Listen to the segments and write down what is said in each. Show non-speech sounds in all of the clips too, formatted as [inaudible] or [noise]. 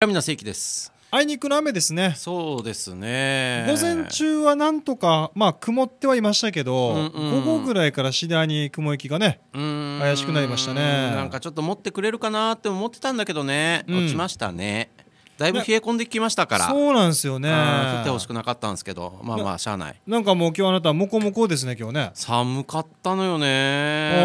神の世紀です。あいにくの雨ですね。そうですね。午前中はなんとか、まあ、曇ってはいましたけど、うんうん、午後ぐらいから次第に雲行きがね、怪しくなりましたね。なんかちょっと持ってくれるかなって思ってたんだけどね、落ちましたね。うんだいぶ冷え込んできましたから、そうなんですよね降ってほしくなかったんですけどまあまあしゃあないなんかもう今日あなたもこもこですね今日ね寒かったのよね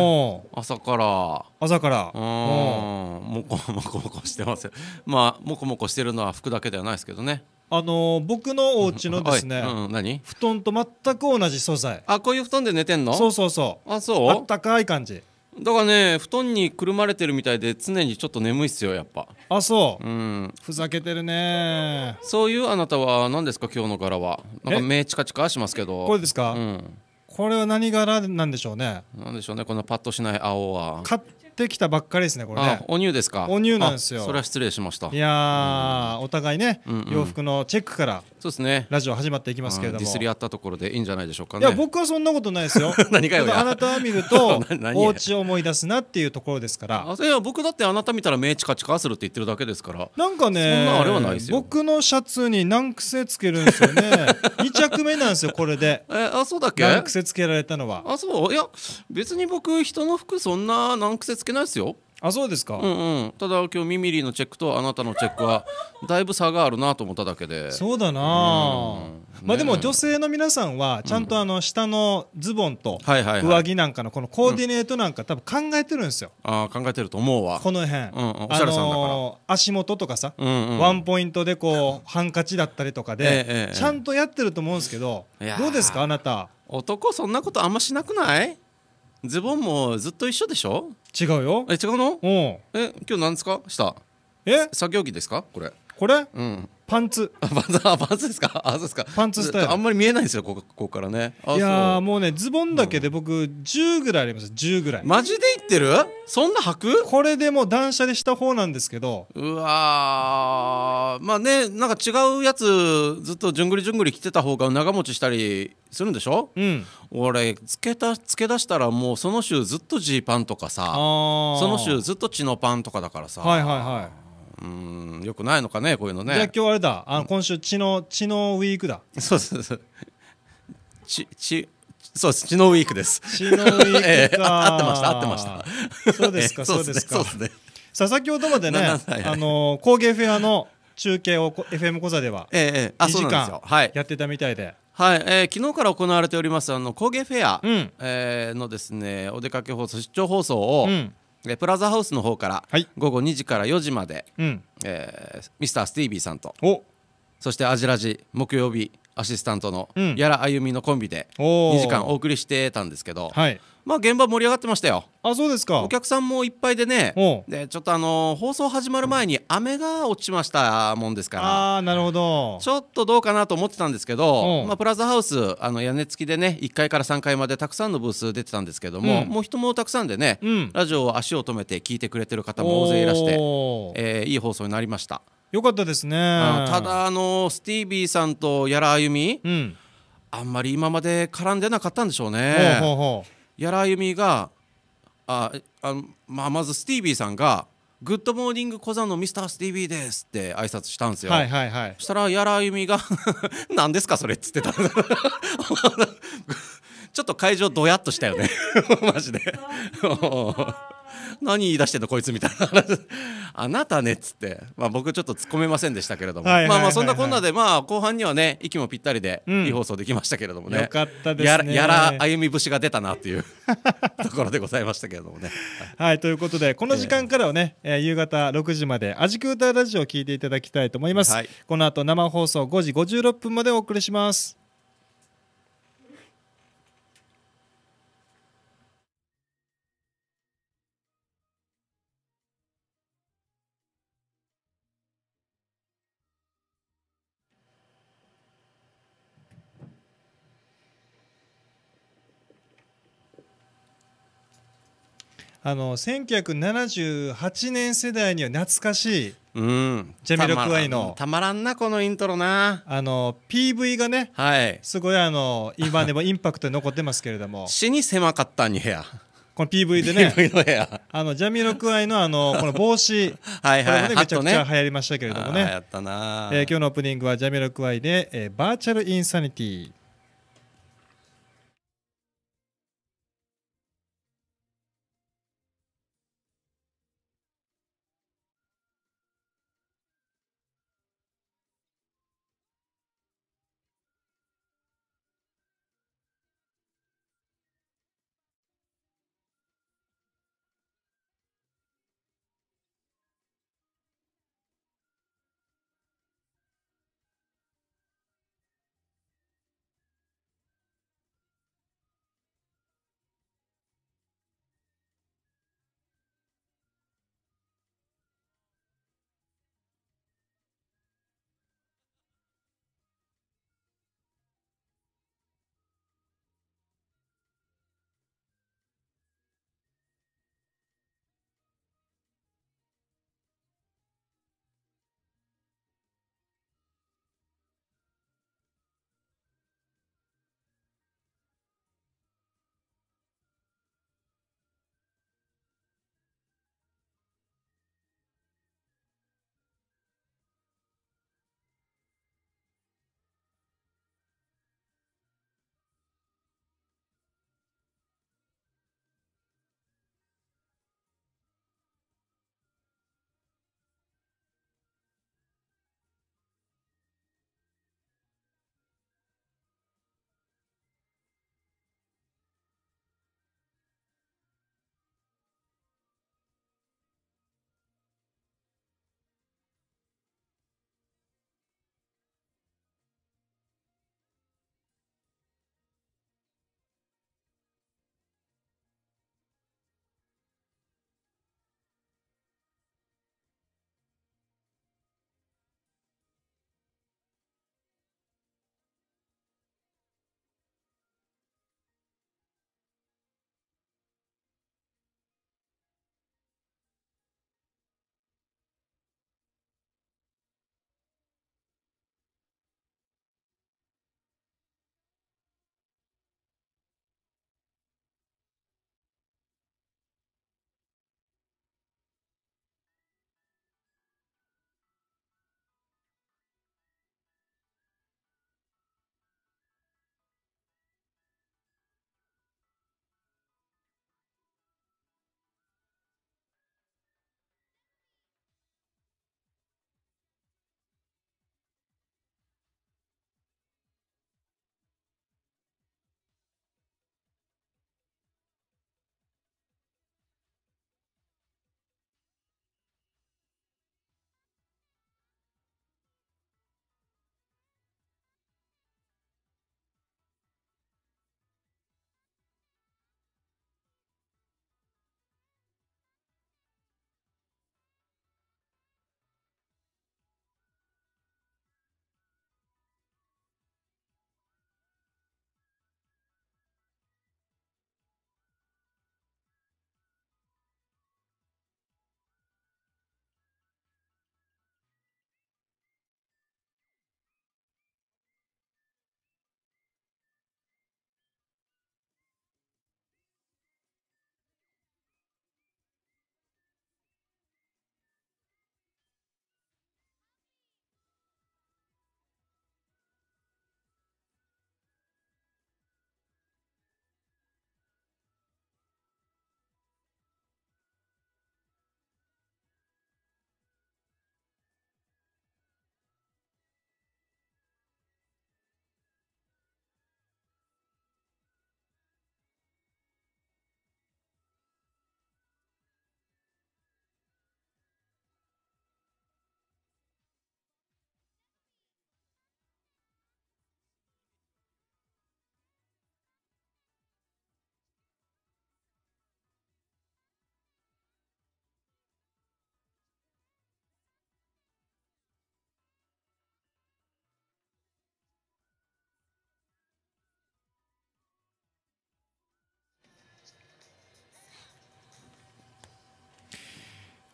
朝から朝からうんもこもこもこしてますまあもこもこしてるのは服だけではないですけどねあのー、僕のお家のですね、うんうん、布団と全く同じ素材あこういう布団で寝てんのそうそうそうあそうあったかい感じだからね布団にくるまれてるみたいで常にちょっと眠いっすよやっぱあそう、うん、ふざけてるねそういうあなたは何ですか今日の柄はなんか目チカチカしますけどこれですか、うん、これは何柄なんでしょうねなんでしょうねこのパッとしない青は買ってきたばっかりですねこれあねお乳ですかお乳なんですよそれは失礼しましたいやーお互いね、んうん洋服のチェックからそうですねラジオ始まっていきますけれども、ディスり合ったところでいいんじゃないでしょうかねいや僕はそんなことないですよ [laughs] 何かよあ [laughs] なたを見るとお家を思い出すなっていうところですからいや僕だってあなた見たら目チカチカするって言ってるだけですからなんかねあれはないですよ僕のシャツに難癖つけるんですよね2 [laughs] 着目なんですよこれでえあそうだっけ難癖つけられたのはあそういや別に僕人の服そんな難癖つけないですよあそうですか、うんうん、ただ今日ミミリーのチェックとあなたのチェックは [laughs] だいぶ差があるなと思っただけでそうだな、うん、まあでも女性の皆さんはちゃんとあの下のズボンと上着なんかのこのコーディネートなんか多分考えてるんですよ、うん、あ考えてると思うわこの辺、うんうん、おしゃれさんだから、足元とかさ、うんうん、ワンポイントでこうハンカチだったりとかで、ちゃんとやってると思うんですけどどうですかあなた男そんなことあんましなくないズボンもずっと一緒でしょ違うよえ違うのえ今日何ですか下え作業着ですかこれこれうんパンツパンツあパンツですかあそうですかパンツスタイルあんまり見えないんですよここここからねいやもうねズボンだけで僕10ぐらいあります10ぐらいマジでいってるそんな履くこれでもう断捨離した方なんですけどうわまあねなんか違うやつずっとじゅんぐりじゅんぐり着てた方が長持ちしたりするんでしょ、うん、俺つけたつけ出したらもうその週ずっとジーパンとかさその週ずっと血のパンとかだからさはいはいはいうんよくないのかねこういうのねじゃあ今日あれだあの今週知能知能ウィークだそうそうそうちちそうです知能ウィークです知能ウィークか、[laughs] ええ、合ってました合ってました [laughs] そうですか、そうですかですねさあ先ほどまでね、あの工芸フェアの中継を FM 小座では2時間やってたみたいで。はい、えー、昨日から行われておりますあの工芸フェア、うん、えー、のですねお出かけ放送出張放送を、うんえプラザハウスの方から午後2時から4時まで、うん、えー、ミスタースティービーさんとそしてアジラジ木曜日アシスタントのやらあゆみのコンビで2時間お送りしてたんですけど、はい、まあ現場盛り上がってましたよあそうですかお客さんもいっぱいでねでちょっとあの放送始まる前に雨が落ちましたもんですからあなるほどちょっとどうかなと思ってたんですけど、まあ、プラザハウスあの屋根付きでね1階から3階までたくさんのブース出てたんですけども、うん、もう人もたくさんでね、うん、ラジオを足を止めて聞いてくれてる方も大勢いらして、えー、いい放送になりました。よかったですね、ただあのスティービーさんとやらあゆみ、うん、あんまり今まで絡んでなかったんでしょうね。ほうほうほうやらあゆみがああまあ、まずスティービーさんが「グッドモーニング小ザのミスタースティービーです」って挨拶したんですよ、はいはいはい、そしたらやらゆみが「[laughs] 何ですかそれ」っつってた [laughs] ちょっと会場どやっとしたよね [laughs] マジで何言い出してんのこいつみたいな [laughs] あなたねっつって、まあ、僕ちょっと突っ込めませんでしたけれども、まあまあそんなこんなで、まあ、後半にはね息もぴったりで、いい放送できましたけれどもね、うんね、やら歩み節が出たなっていう [laughs] ところでございましたけれどもね。はい、ということでこの時間からはね、えー、夕方6時まで「あじく歌ラジオ」を聴いていただきたいと思います。はい、この後生放送5時56分までお送りします。あの1978年世代には懐かしい、うん、ジャミロクワイのたまらんなこのイントロなあの PV がね、はい、すごいあの今でもインパクトに残ってますけれども [laughs] 死に狭かったんやこの PV でね PV のあのジャミロクワイのあの [laughs] この帽子はいはい、これもねめちゃくちゃ流行りましたけれどもねね、えー、今日のオープニングはジャミロクワイで、えー「バーチャルインサニティ」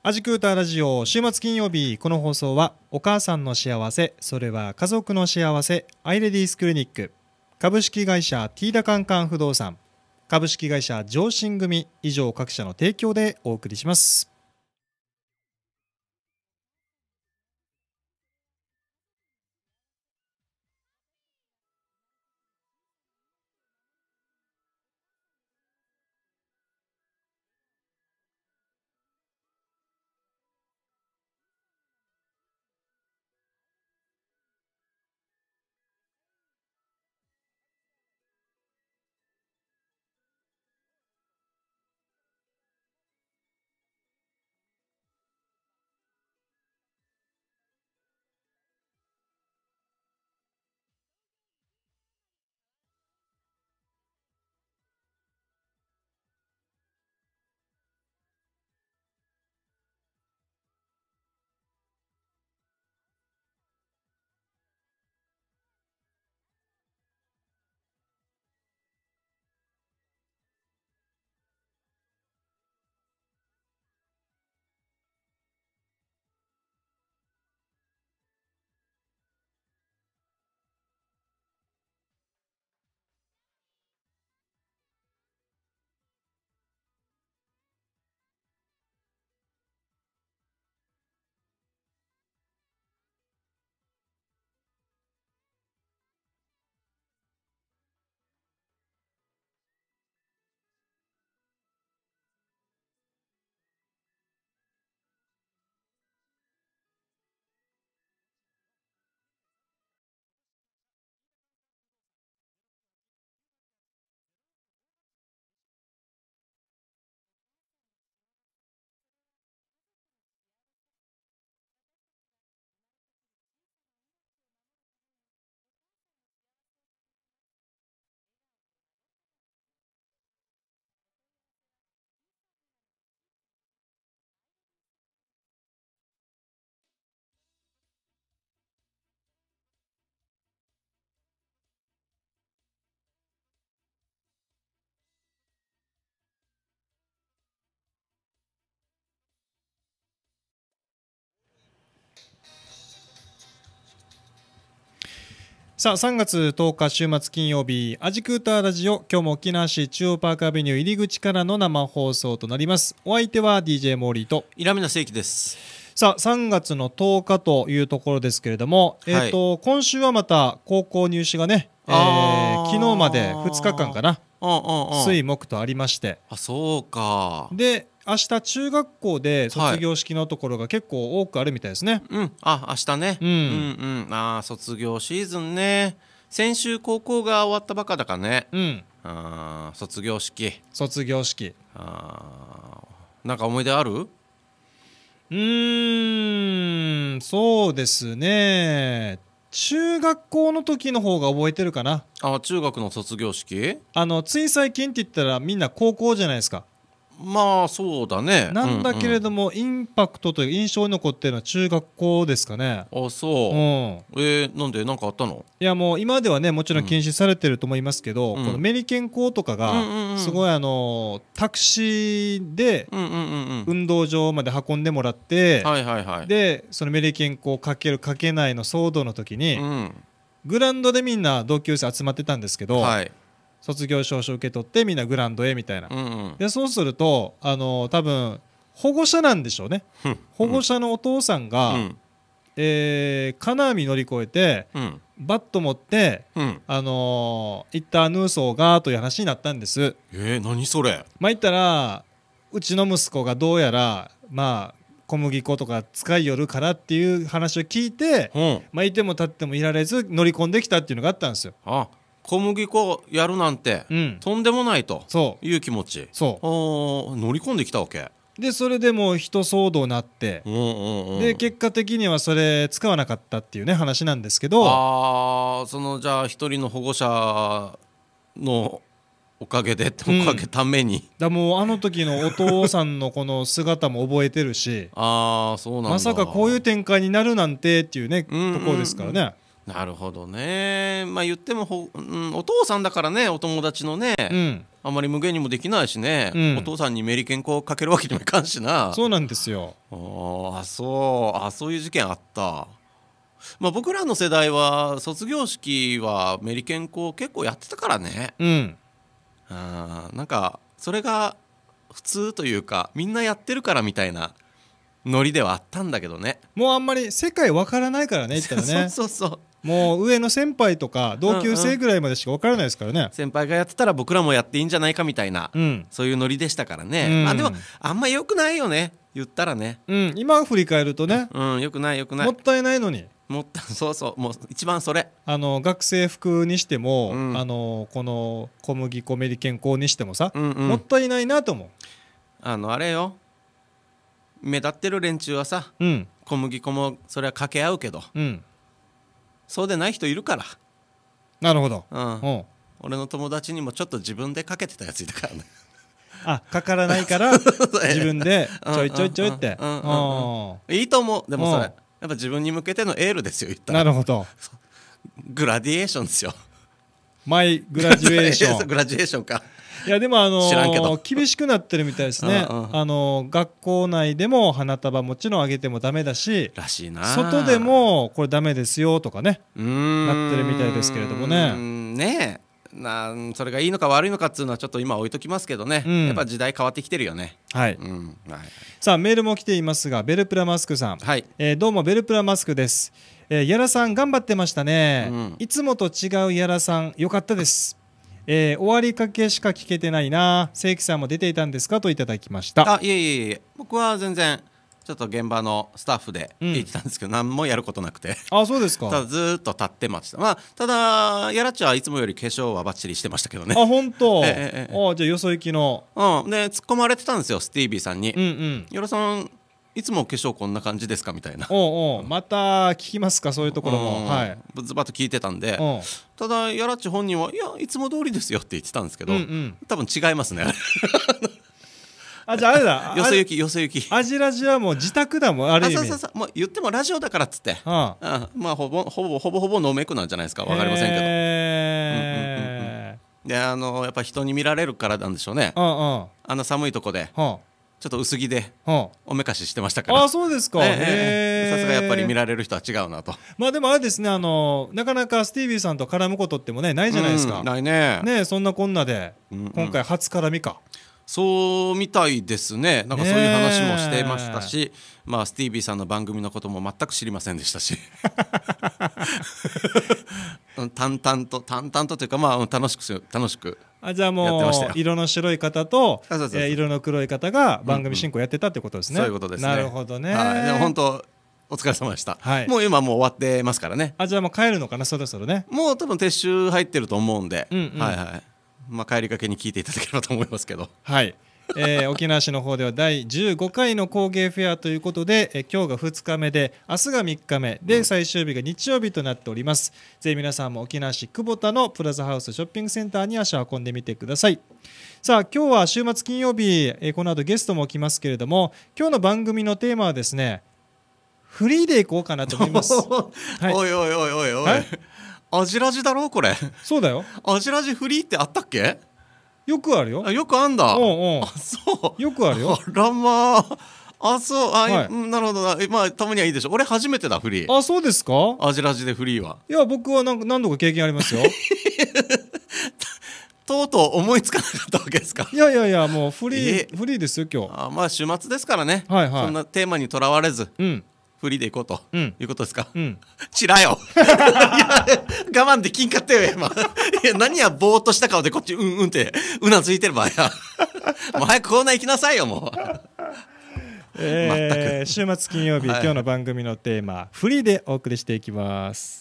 アジクーターラジオ週末金曜日この放送はお母さんの幸せそれは家族の幸せアイレディースクリニック株式会社ティーダカンカン不動産株式会社上進組以上各社の提供でお送りします。さあ、3月10日週末金曜日、アジクーターラジオ、今日も沖縄市中央パークアベニュー入り口からの生放送となります。お相手は DJ モーリーと、イラミナ聖輝です。さあ、3月の10日というところですけれども、はい、えっ、ー、と、今週はまた高校入試がね、え昨日まで2日間かな水木とありましてあそうかで明日中学校で卒業式のところが結構多くあるみたいですね、はい、うんあ明日ね、うん、うんうんああ卒業シーズンね先週高校が終わったばかだかねうんあ卒業式卒業式あなんか思い出あるうーんそうですね中学校の時の方が覚えてるかなあ中学の卒業式あのつい最近って言ったらみんな高校じゃないですかまあそうだねなんだけれども、うんうん、インパクトという印象に残っているのは中学校ですかねあそう、うん、えー、なんで何かあったのいやもう今ではねもちろん禁止されてると思いますけど、うん、このメリケン校とかがすごいあのタクシーで運動場まで運んでもらって、はいはいはい、でそのメリケン校かけるかけないの騒動の時に、うん、グラウンドでみんな同級生集まってたんですけど、はい卒業証書受け取ってみんなグランドへみたいな、うんうん、でそうするとあの多分保護者なんでしょうね、うん、保護者のお父さんが、うん、えー、金網乗り越えて、うん、バット持って、うん、あのー、行ったヌーソーがという話になったんですえー、何それまあ言ったらうちの息子がどうやらまあ小麦粉とか使いよるからっていう話を聞いて、うん、まあ、いても立ってもいられず乗り込んできたっていうのがあったんですよ。あ小麦粉やるなんて、うん、とんでもないという気持ちそう乗り込んできたわけでそれでもう人騒動になって、で結果的にはそれ使わなかったっていうね話なんですけどああそのじゃあ一人の保護者のおかげでおかげために、うん、だもうあの時のお父さんのこの姿も覚えてるしあそうなんまさかこういう展開になるなんてっていうねところですからね。なるほどねまあ言ってもほ、うん、お父さんだからねお友達のね、うん、あんまり無限にもできないしね、うん、お父さんにメリケンコをかけるわけにもいかんしなそうなんですよああそうあそういう事件あったまあ僕らの世代は卒業式はメリケンコ結構やってたからねうんあなんかそれが普通というかみんなやってるからみたいなノリではあったんだけどねもうあんまり世界わからないからね言ったらね [laughs] そうそうそうもう上の先輩とか同級生ぐらいまでしか分からないですからね、うんうん、先輩がやってたら僕らもやっていいんじゃないかみたいな、うん、そういうノリでしたからね、うん、まあでもあんまよくないよね言ったらね、うん、今振り返るとね、うん、よくないよくないもったいないのにもった [laughs] そうそうもう一番それあの学生服にしても、うん、あのこの小麦粉メリケン粉にしてもさ、うんうん、もったいないなと思うあのあれよ目立ってる連中はさ、うん、小麦粉もそれは掛け合うけど、うん、そうでない人いるからなるほど、うん、俺の友達にもちょっと自分でかけてたやついたからねあかからないから [laughs] 自分でちょいちょいちょいっていいと思うでもそれやっぱ自分に向けてのエールですよ言ったらなるほどグラディエーションですよマイグラデュエーション [laughs] グラデュエーションかいやでもあの厳しくなってるみたいですねあの学校内でも花束もちろんあげてもダメだし外でもこれダメですよとかねなってるみたいですけれどもねねなそれがいいのか悪いのかっていうのはちょっと今置いときますけどね、うん、やっぱ時代変わってきてるよねはい、うんはい、さあメールも来ていますがベルプラマスクさん、はいえー、どうもベルプラマスクです、えー、やらさん頑張ってましたね、うん、いつもと違うやらさんよかったですえー、終わりかけしか聞けてないな正規さんも出ていたんですかといただきましたあいえいえいえ僕は全然ちょっと現場のスタッフで行ってたんですけど、うん、何もやることなくてあそうですか [laughs] ただずっと立ってました、まあ、ただやらっちはいつもより化粧はばっちりしてましたけどねあ本当、[laughs] ええええ、あじゃあよそ行きの、うん、で突っ込まれてたんですよスティービーさんに「うんうん、よろさんいつも化粧こんな感じですかみたいなおうおうまた聞きますかそういうところも、はい、ズバッと聞いてたんでただやらち本人はいやいつも通りですよって言ってたんですけど、うんうん、多分違いますねあじゃあれだ [laughs] よせ行きよせ行きアジラジはもう自宅だもんあれあそうそうそうもう言ってもラジオだからっつって、はあ、まあほぼほぼほぼほぼノーメイクなんじゃないですか分かりませんけど、うんうんうん、であのやっぱ人に見られるからなんでしょうねあんな寒いとこで、はあちょっと薄着でおめかししてましたから、あ、そうですか、さすがやっぱり見られる人は違うなとまあでもあれですねあのなかなかスティービーさんと絡むことってもねないじゃないですか、うん、ないねねそんなこんなで、今回初絡みかそうみたいですねなんかそういう話もしてましたし、まあ、スティービーさんの番組のことも全く知りませんでしたし [laughs] 淡々と淡々とというか、まあ、楽しく楽しくあじゃあもう色の白い方と色の黒い方が番組進行やってたってことですね、うんうん、そういうことです、ね、なるほどね、はい、でも本当お疲れ様でした、はい、もう今もう終わってますからねあじゃあもう帰るのかなそろそろねもう多分撤収入ってると思うんで、うんうん、はいはいまあ帰りかけに聞いていただければと思いますけどはいえー、沖縄市の方では第15回の工芸フェアということで、えー、今日が2日目で明日が3日目で最終日が日曜日となっております、うん、ぜひ皆さんも沖縄市久保田のプラザハウスショッピングセンターに足を運んでみてくださいさあ今日は週末金曜日、えー、この後ゲストも来ますけれども今日の番組のテーマはですねフリーで行こうかなと思います、[laughs] はい、おいおいおいおいおい、はいアジラジだろこれそうだよアジラジフリーってあったっけよくあるよあよくあんだ。ううあそう。よくあるよあらまあ。あそうあ、はいなるほどまあたまにはいいでしょ。俺初めてだフリー。あそうですかアジラジでフリーは。いや僕はなんか何度か経験ありますよ [laughs] とうとう思いつかなかったわけですか。いやいやいやもうフリーえフリーですよ今日あまあ週末ですからね。はいはいそんなテーマにとらわれず。うんフリーでいこうと、うん、いうことですか、うん、ちらよ [laughs] 我慢できんかったよ今いや何やぼーっとした顔でこっちうんうんってうなずいてる場合や [laughs] もう早くコーナー行きなさいよもう。[laughs] えー、週末金曜日、はい、今日の番組のテーマ「フリー」でお送りしていきます。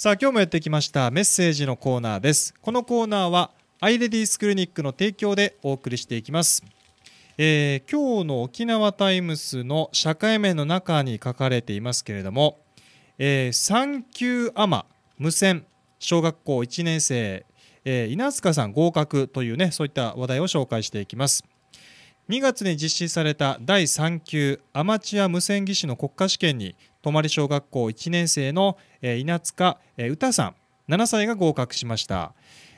さあ今日もやってきましたメッセージのコーナーですこのコーナーはアイレディースクリニックの提供でお送りしていきます、えー、今日の沖縄タイムスの社会面の中に書かれていますけれども、えー、産休アマ無線小学校1年生、えー、稲塚さん合格というねそういった話題を紹介していきます2月に実施された第3級アマチュア無線技師の国家試験に誉小学校1年生の、え稲塚、え歌さん7歳が合格しました、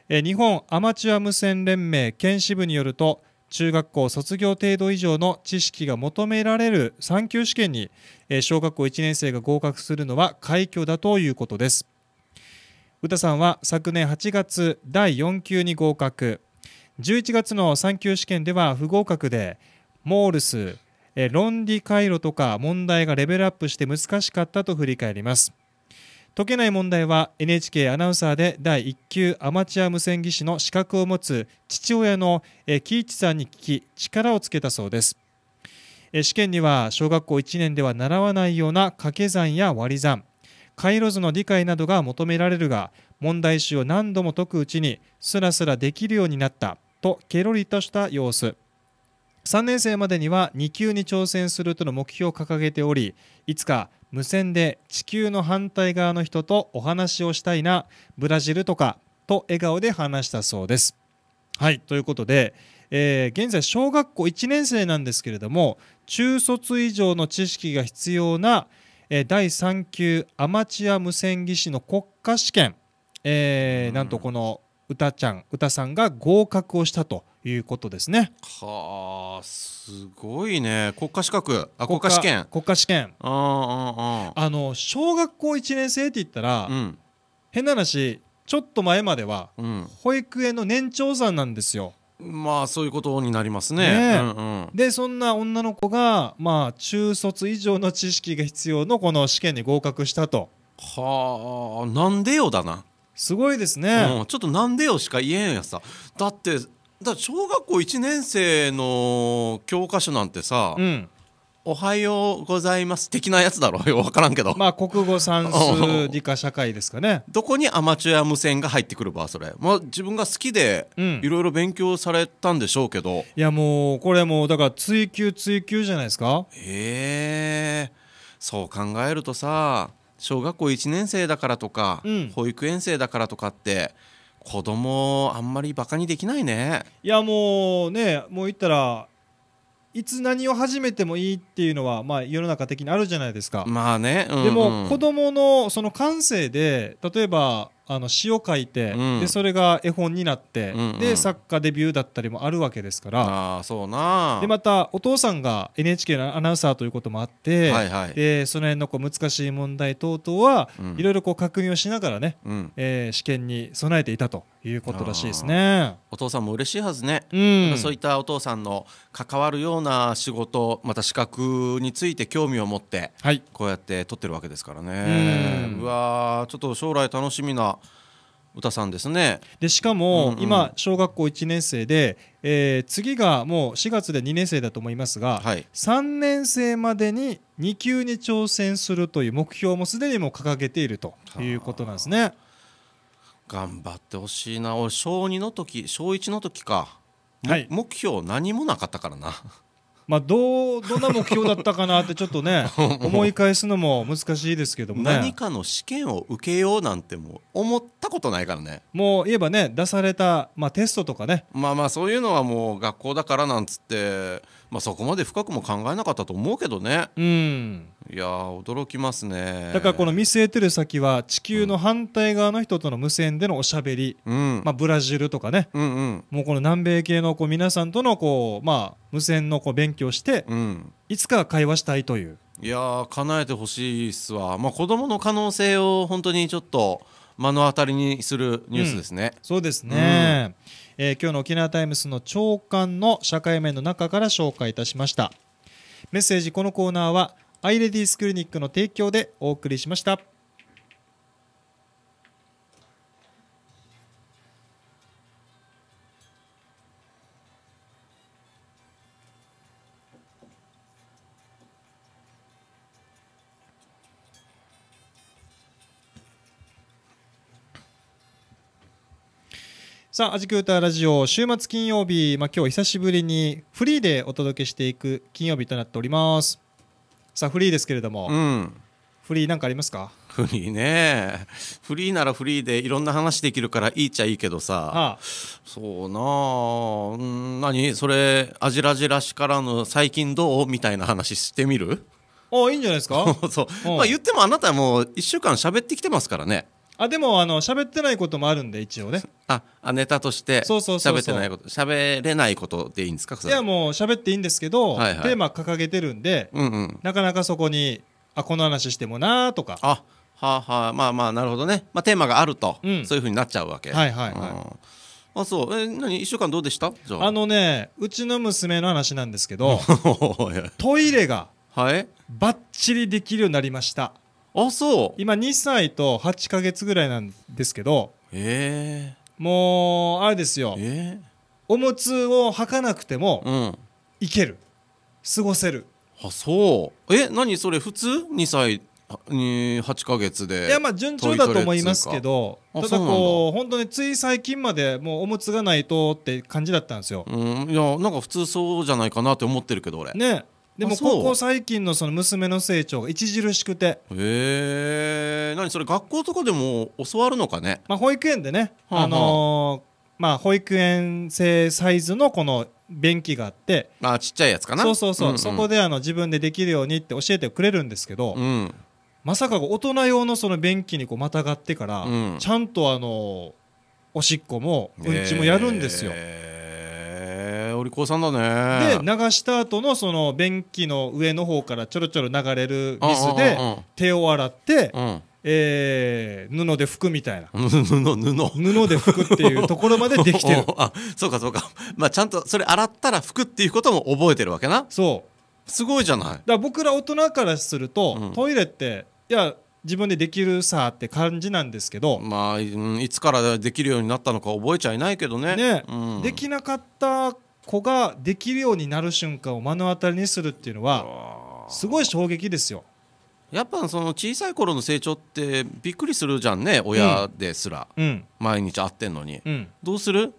え日本アマチュア無線連盟県支部によると中学校卒業程度以上の知識が求められる3級試験に、え小学校1年生が合格するのは快挙だということです歌さんは昨年8月第4級に合格11月の3級試験では不合格でモールスえ論理回路とか問題がレベルアップして難しかったと振り返ります解けない問題は NHK アナウンサーで第1級アマチュア無線技師の資格を持つ父親の喜一さんに聞き力をつけたそうです試験には小学校1年では習わないような掛け算や割り算回路図の理解などが求められるが問題集を何度も解くうちにすらすらできるようになったとケロリとした様子3年生までには2級に挑戦するとの目標を掲げておりいつか無線で地球の反対側の人とお話をしたいなブラジルとかと笑顔で話したそうです。はいということで、えー、現在小学校1年生なんですけれども中卒以上の知識が必要な、えー、第3級アマチュア無線技師の国家試験、えー、なんとこの歌ちゃん歌さんが合格をしたと。いうことですね。はあすごいね国家資格あ国家試験国家試験ああの小学校1年生って言ったら、うん、変な話ちょっと前までは、うん、保育園の年長さんなんですよ。まあそういうことになりますね。ねうんうん、でそんな女の子が、まあ、中卒以上の知識が必要のこの試験に合格したと。はあなんでよだな。すごいですね、うん、ちょっとなんでよしか言えんやさだってだ小学校1年生の教科書なんてさ、うん、おはようございます的なやつだろよ分からんけどまあ国語算数理科社会ですかね [laughs] どこにアマチュア無線が入ってくるばそれ、まあ、自分が好きでいろいろ勉強されたんでしょうけど、うん、いやもうこれもうだから追求追求じゃないですかへえそう考えるとさ小学校1年生だからとか、うん、保育園生だからとかって子供あんまりバカにできないねいやもうねもう言ったらいつ何を始めてもいいっていうのは、まあ、世の中的にあるじゃないですかまあね、うんうん、でも子供のその感性で例えばあの詩を書いて、うん、でそれが絵本になって、うんうん、で作家デビューだったりもあるわけですからあそうなでまたお父さんが NHK のアナウンサーということもあって、はいはい、でその辺のこう難しい問題等々はいろいろ確認をしながらね、うん、えー、試験に備えていたということらしいですねお父さんも嬉しいはずね、うん、そういったお父さんの関わるような仕事また資格について興味を持って、はい、こうやって取ってるわけですからねうわちょっと将来楽しみな歌さんですねでしかも、今小学校1年生で、えー、次がもう4月で2年生だと思いますが、はい、3年生までに2級に挑戦するという目標もすでにも掲げているということなんですね。頑張ってほしいな俺小2の時小1の時か、はい、目標何もなかったからなまあ、どうどんな目標だったかなってちょっとね [laughs] 思い返すのも難しいですけども、ね、何かの試験を受けようなんてもう思ったことないからねもう言えばね出された、まあ、テストとかねまあまあそういうのはもう学校だからなんつってまあ、そこまで深くも考えなかったと思うけどね、うん、いや驚きますねだからこの見据えてる先は地球の反対側の人との無線でのおしゃべり、うん、まあ、ブラジルとかね、うんうん、もうこの南米系のこう皆さんとのこう、まあ、無線のこう勉強して、うん、いつか会話したいという。いや叶えてほしいっすわ、まあ、子どもの可能性を本当にちょっと目の当たりにするニュースですね。うん、そうですね、うん、えー、今日の沖縄タイムスの朝刊の社会面の中から紹介いたしましたメッセージこのコーナーはアイレディースクリニックの提供でお送りしました。さあ、アジクータラジオ、週末金曜日、まあ、今日久しぶりにフリーでお届けしていく金曜日となっております。さあ、フリーですけれども、うん、フリーなんかありますかフリーね。フリーならフリーでいろんな話できるからいいっちゃいいけどさ。ああそうなあ。ん何それ、アジラジらしからぬ最近どうみたいな話してみるああ、いいんじゃないですか [laughs] そう。まあ言ってもあなたもう1週間喋ってきてますからね。あでもあの喋ってないこともあるんで一応ねああネタとして喋ってないこと喋れないことでいいんですかいやもう喋っていいんですけど、はいはい、テーマ掲げてるんで、うんうん、なかなかそこにあこの話してもなーとかあはあ、はあ、まあまあなるほどね、まあ、テーマがあると、うん、そういうふうになっちゃうわけはいはいはい、うんあそうえ何1週間どうでしたあのねうちの娘の話なんですけど [laughs] トイレがばっちりできるようになりましたあそう今2歳と8か月ぐらいなんですけどええもうあれですよ、えおむつを履かなくてもいける過ごせるあそうえ何それ普通2歳に8ヶ月でいやまあ順調だと思いますけどただうんこう本当につい最近までもうおむつがないとって感じだったんですよ、うんいやなんか普通そうじゃないかなって思ってるけど俺、ねでもここ最近のその娘の成長が著しくてへえ何それ学校とかでも教わるのかね、まあ、保育園でね、はあ、あのー、まあ、保育園生サイズのこの便器があってまあちっちゃいやつかなそうそうそう、うんうん、そこであの自分でできるようにって教えてくれるんですけど、うん、まさか大人用のその便器にこうまたがってから、うん、ちゃんとあのおしっこもうんちもやるんですよ。えーお利口さんだねで流した後のその便器の上の方からちょろちょろ流れる水で手を洗って、うん、えー、布で拭くみたいな [laughs] 布布で拭くっていうところまでできてる [laughs] あそうかそうか、まあ、ちゃんとそれ洗ったら拭くっていうことも覚えてるわけなそうすごいじゃないだから僕ら大人からすると、うん、トイレっていや自分でできるさって感じなんですけどまあいつからできるようになったのか覚えちゃいないけどね、ねうん、できなかった子ができるようになる瞬間を目の当たりにするっていうのはすごい衝撃ですよ。やっぱその小さい頃の成長ってびっくりするじゃんね親ですら、うん、毎日会ってんのに、うん、どうする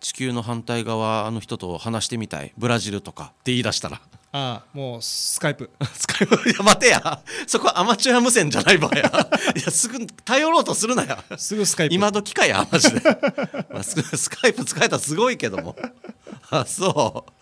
地球の反対側の人と話してみたいブラジルとかって言い出したらああもうスカイプスカイプ [laughs] いや待てやそこはアマチュア無線じゃない場合や [laughs] いやすぐ頼ろうとするなよすぐスカイプ今時かやマジで、[laughs] まあ、スカイプ使えたらすごいけどもあそう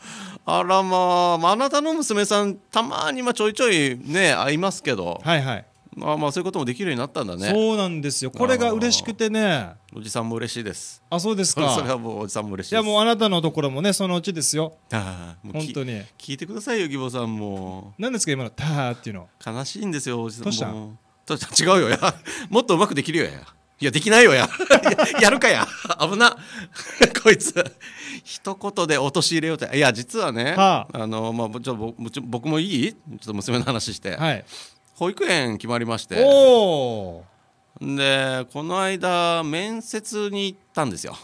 あらまあ、まあなたの娘さんたまにまあちょいちょいね会いますけどはいはいあまあそういうこともできるようになったんだねそうなんですよこれが嬉しくてねおじさんも嬉しいですあそうですか [laughs] それはもうおじさんも嬉しいいやもうあなたのところもねそのうちですよああ [laughs] 本当に聞いてくださいよ義母さんもなんですか今の「たー」っていうの悲しいんですよおじさんもとし違うよやもっと上手くできるよやいやできないよや [laughs] やるかや危なこいつ一言で落とし入れようっていや実はね、はあ、あのまあ、ちょも僕もいいちょっと娘の話して、はい、保育園決まりましてでこの間面接に行ったんですよ。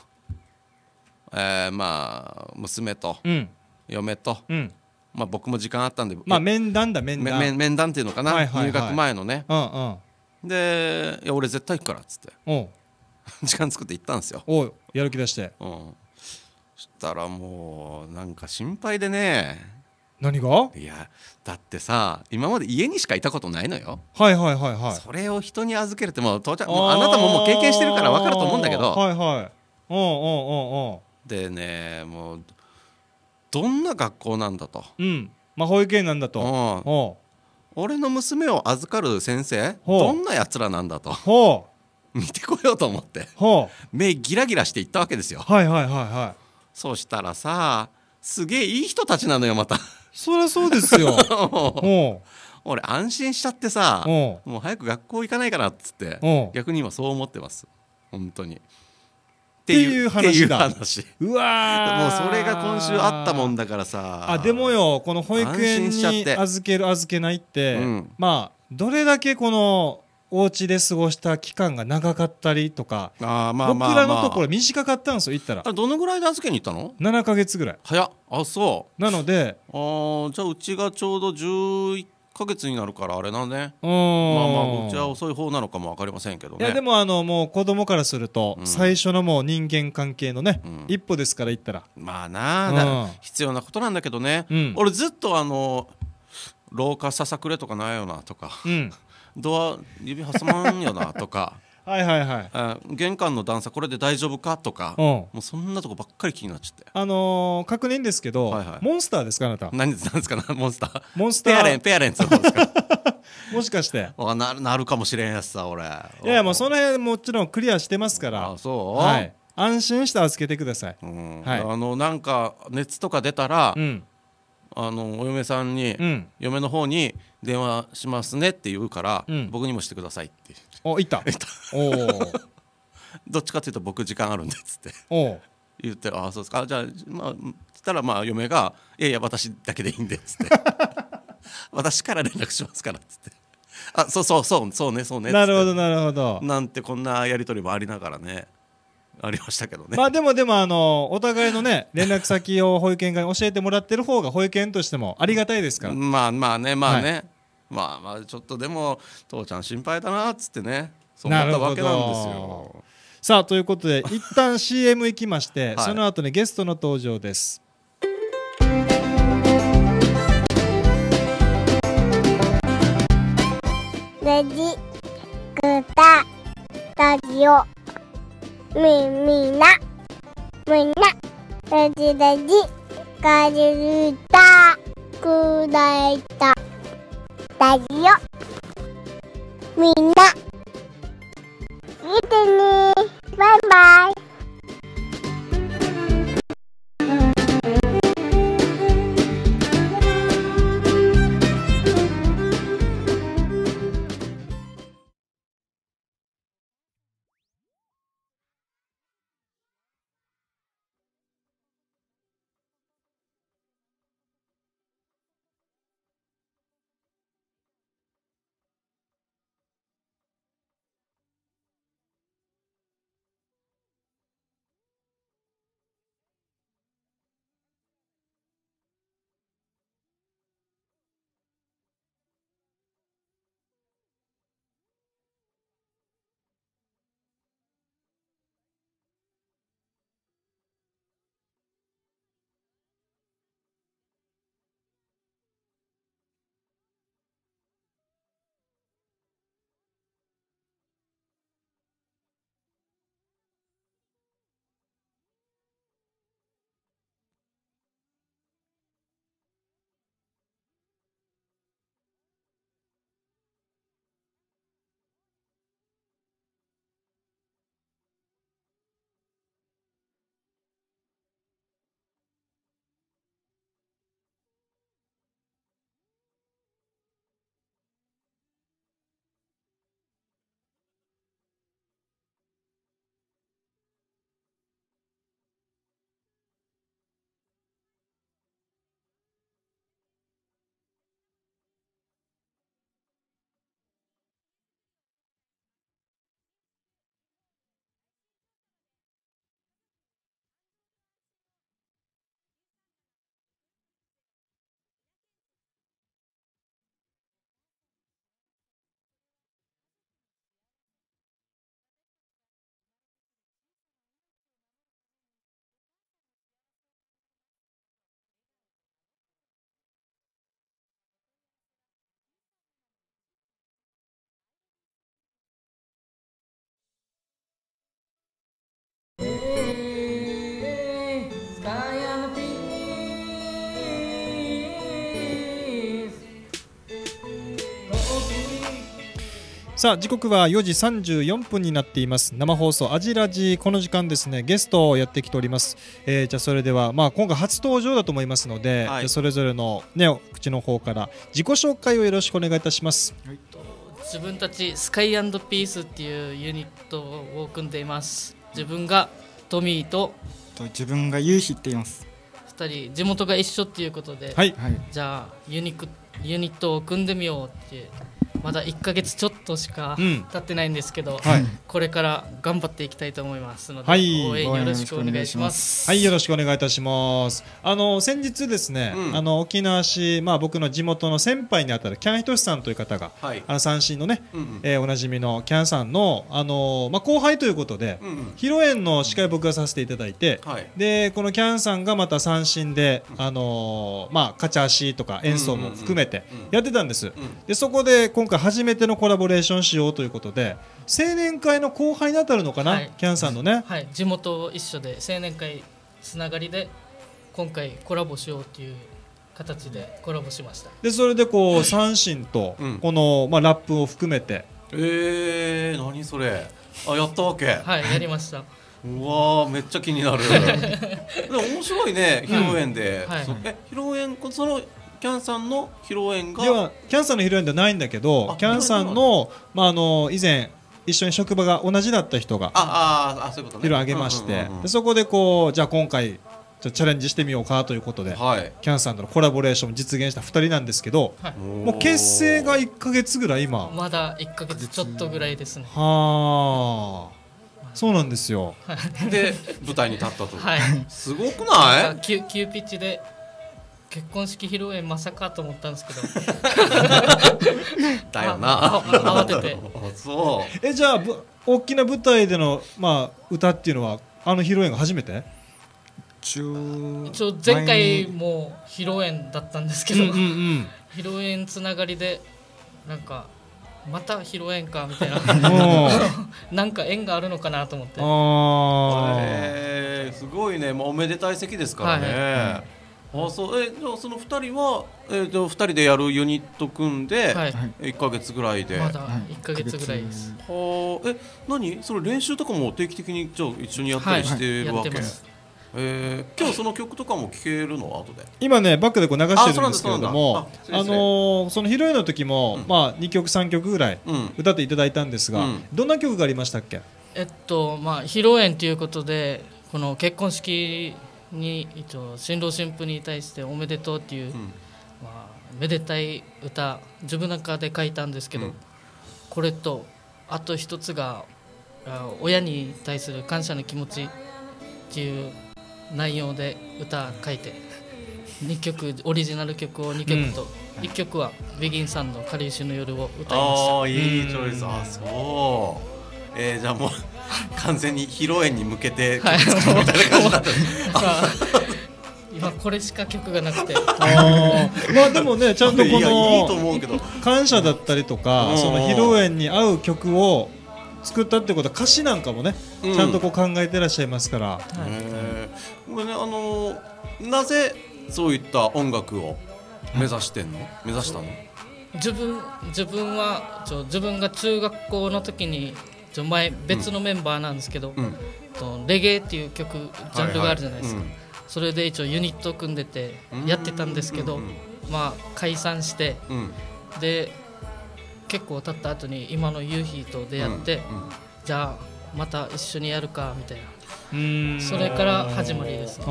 えー、まあ娘と、うん、嫁と、うん、まあ、僕も時間あったんで、まあ、面談だ面談面談っていうのかな、はいはいはい、入学前のね、うんうん、で「いや俺絶対行くから」っつって [laughs] 時間作って行ったんですよやる気出して、うん、そしたらもうなんか心配でね何がいやだってさ今まで家にしかいたことないのよはいはいはいはいそれを人に預けるってもう父ちゃんもうあなたももう経験してるから分かると思うんだけどはいはいおうんうんうんうでねもうどんな学校なんだとうんまあ保育園なんだとお俺の娘を預かる先生どんなやつらなんだとほう見てこようと思ってほう目ギラギラしていったわけですよはいはいはいはいそうしたらさすげえいい人たちなのよまたそりゃそうですよも [laughs] う俺安心しちゃってさもう早く学校行かないかなっつって逆に今そう思ってます本当にっていう話だ話うわもうそれが今週あったもんだからさあでもよこの保育園に預ける預けないって、うん、まあどれだけこのお家で過ごした期間が長かったりとかあまあまあ、僕らのところ短かったんですよ行ったらあれどのぐらいで預けに行ったの ?7 か月ぐらい早っあそうなのでああじゃあうちがちょうど11か月になるからあれだねまあまあうちは遅い方なのかも分かりませんけどねいやでもあのもう子供からすると最初のもう人間関係のね、うん、一歩ですから行ったらまあなあ、必要なことなんだけどね、うん、俺ずっとあの廊下ささくれとかないよなとか、うんドア指挟まんよなとか [laughs] はいはいはい、えー、玄関の段差これで大丈夫かとか、うもうそんなとこばっかり気になっちゃってあのー、確認ですけど、はいはい、モンスターですかあなた何ですか [laughs] モンスターモンスターペアレンペアレンツの方ですか [laughs] もしかしてあななるかもしれんやつさ俺いやもうその辺もちろんクリアしてますからあそう、はい、安心して預けてください、うんはい、あのなんか熱とか出たら、うんあのお嫁さんに、うん、嫁の方に電話しますねって言うから、うん、僕にもしてくださいってお行った [laughs] 行ったお [laughs] どっちかっていうと僕時間あるんでっつってお言ってああそうですかじゃあまあしたらまあ嫁が「いやいや私だけでいいんで」っつって「[laughs] 私から連絡しますから」っつって「あそうそうそうそうねそうね」なるほどなるほどなんてこんなやり取りもありながらねありましたけどねまあでもでもあのお互いのね連絡先を保育園側に教えてもらってる方が保育園としてもありがたいですからまあまあねまあね、はい、まあまあちょっとでも父ちゃん心配だなっつってねそう思ったわけなんですよさあということで [laughs] 一旦 CM 行きまして、はい、その後ねゲストの登場ですレジクタスタジオみ、みな。みんな。ラジラジ。かじるた。くらいた。ラジオ。みんな。見てね。バイバイ。さあ時刻は4時34分になっています生放送アジラジこの時間ですねゲストをやってきております、えー、じゃあそれではまあ今回初登場だと思いますので、はい、それぞれのね口の方から自己紹介をよろしくお願いいたします、はい、自分たちスカイアンドピースっていうユニットを組んでいます自分がトミーとと自分がユーヒって言います二人地元が一緒っていうことで、はい、はい、じゃあユニクユニットを組んでみようってまだ1か月ちょっとしか経ってないんですけど、うんはい、これから頑張っていきたいと思いますので、はい、応援よろしくお願いします。はい、よろしくお願いいたします。あの先日ですね、うん、あの沖縄市まあ僕の地元の先輩にあたるキャンひとしさんという方が、はい、あの三振のね、うんうん、えー、おなじみのキャンさんのあのまあ後輩ということで、うんうん、披露宴の司会僕がさせていただいて、はい、でこのキャンさんがまた三振で、あのまあ勝ち足とか演奏も含めてやってたんです。でそこで今回回初めてのコラボレーションしようということで青年会の後輩に当たるのかな、はい、キャンさんのね、はい、地元一緒で青年会つながりで今回コラボしようっていう形でコラボしましたでそれでこう、はい、三振とこの、うん、まあ、ラップを含めてえー、何それあやったわけはいやりましたうわめっちゃ気になる [laughs] でも面白いね披露宴で、うんはい、え披露宴そのキャンさんの披露宴がいやキャンさんの披露宴ではないんだけどキャンさんの,、まあ、あの以前一緒に職場が同じだった人が披露あげましてそこでこうじゃあ今回チャレンジしてみようかということで、はい、キャンさんとのコラボレーション実現した2人なんですけど、はい、もう結成が1か月ぐらい今まだ1か月ちょっとぐらいですねはあそうなんですよで舞台に立ったと、はい、すごくない急ピッチで結婚式披露宴まさかと思ったんですけど [laughs] だよな慌ててそうえじゃあ大きな舞台での、まあ、歌っていうのはあの披露宴が初めて一応前回も披露宴だったんですけど、うんうん披露宴つながりでなんかまた披露宴かみたいな [laughs] なんか縁があるのかなと思ってあえー、すごいねもうおめでたい席ですからね、はいあそうえじゃあその二人はえじゃあ二人でやるユニット組んではい一か月ぐらいで。まだ1か月ぐらいです、はあ、え、何、その練習とかも定期的に、じゃあ、一緒にやったりしてるやわっけ。てますえー今日その曲とかも聴けるの、後で。今ねバックでこう流してるんですけれどもあああのーその披露宴の時も、うんまあ2曲3曲ぐらい歌っていただいたんですが、うんどんな曲がありましたっけえっとまあ披露宴ということでこの結婚式に一応新郎新婦に対して「おめでとう」っていう、うん、まあ、めでたい歌自分の中で書いたんですけど、うん、これとあと一つが親に対する感謝の気持ちっていう内容で歌書いて2曲オリジナル曲を2曲と、1曲は BEGIN さんの「かりゆしの夜」を歌いました。あいいチョイスあそうえー、じゃもう [laughs] 完全に披露宴に向けて、はい、[laughs] 今これしか曲がなくて [laughs] まあでもねちゃんとこの感謝だったりとか、うん、その披露宴に合う曲を作ったってことは歌詞なんかもね、うん、ちゃんとこう考えてらっしゃいますから、はい、これねあのー、なぜそういった音楽を目指してんの、目指したの自分自分はちょ自分が中学校の時に前別のメンバーなんですけど、とレゲエっていう曲ジャンルがあるじゃないですか、はいはい、それで一応ユニットを組んでてやってたんですけど、まあ解散して、で結構経った後に今の夕日と出会って、じゃあまた一緒にやるかみたいなそれから始まりです、ね、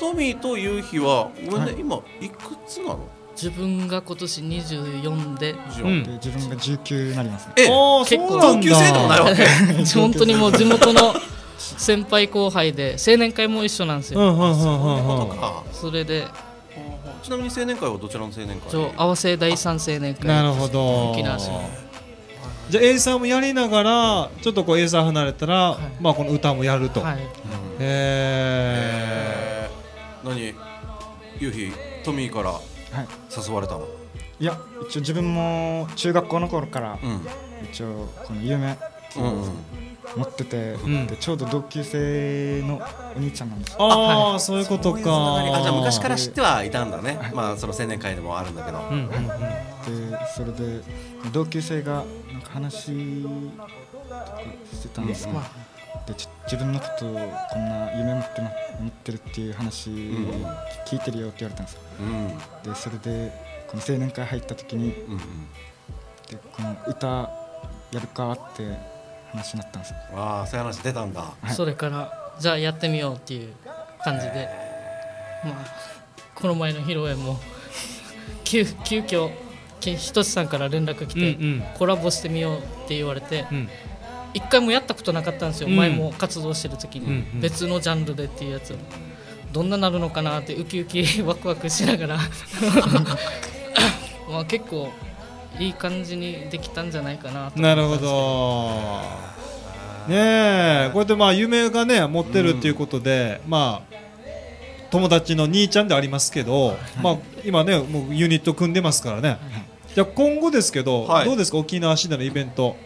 トミーとユーヒは、ね、はい、今いくつなの自分が今年24で、うん、自分が19になりますねえ結構同級生でもないわけ [laughs] 本当にもう地元の先輩後輩で青年会も一緒なんですよ、うんうんうんうん、それでちなみに青年会はどちらの青年会合わせ第三青年会なるほど沖縄市のじゃあ A さんもやりながらちょっとこう A さん離れたら、はい、まあこの歌もやると、はい、へええ何ゆうひトミーから誘われたの、い、や一応自分も中学校の頃から、一応この夢、うん、うん持ってて、うん、でちょうど同級生のお兄ちゃんなんですああ、はい、そういうことかあじゃあ昔から知ってはいたんだね、はい、まあその青年会でもあるんだけど、うんうんうん、でそれで同級生がなんか話してたんですが、で自分のことこんな夢持って思ってるっていう話、聞いてるよって言われたんですよ、うん、でそれでこの青年会入った時に、うんうん、でこの歌やるかって話になったんですよああそういう話出たんだ、はい、それからじゃあやってみようっていう感じでまあこの前の披露宴も [laughs] 急急遽ひとしさんから連絡来て、うんうん、コラボしてみようって言われて、うん一回もやったことなかったんですよ、うん、前も活動してる時に、うんうん、別のジャンルでっていうやつどんななるのかなってウキウキ [laughs] ワクワクしながら [laughs] まあ結構いい感じにできたんじゃないかなとなるほどねえこうやってまあ夢がね持ってるっていうことで、うん、まあ友達の兄ちゃんでありますけど、はい、まあ今ねもうユニット組んでますからね、はい、じゃあ今後ですけど、はい、どうですか沖縄市内のイベント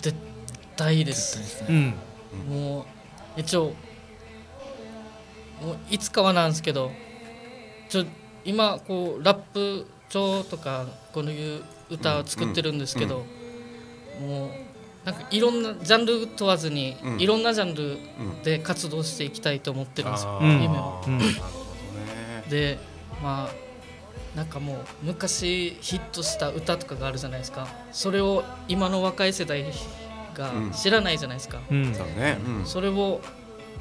絶対ですですね、うん、もう一応もういつかはなんですけどちょ今こうラップ調とかこういう歌を作ってるんですけど、うんうん、もうなんかいろんなジャンル問わずに、いろんなジャンルで活動していきたいと思ってるんですよ、夢を。でまあなんかもう昔ヒットした歌とかがあるじゃないですかそれを今の若い世代が知らないじゃないですか、うん、それを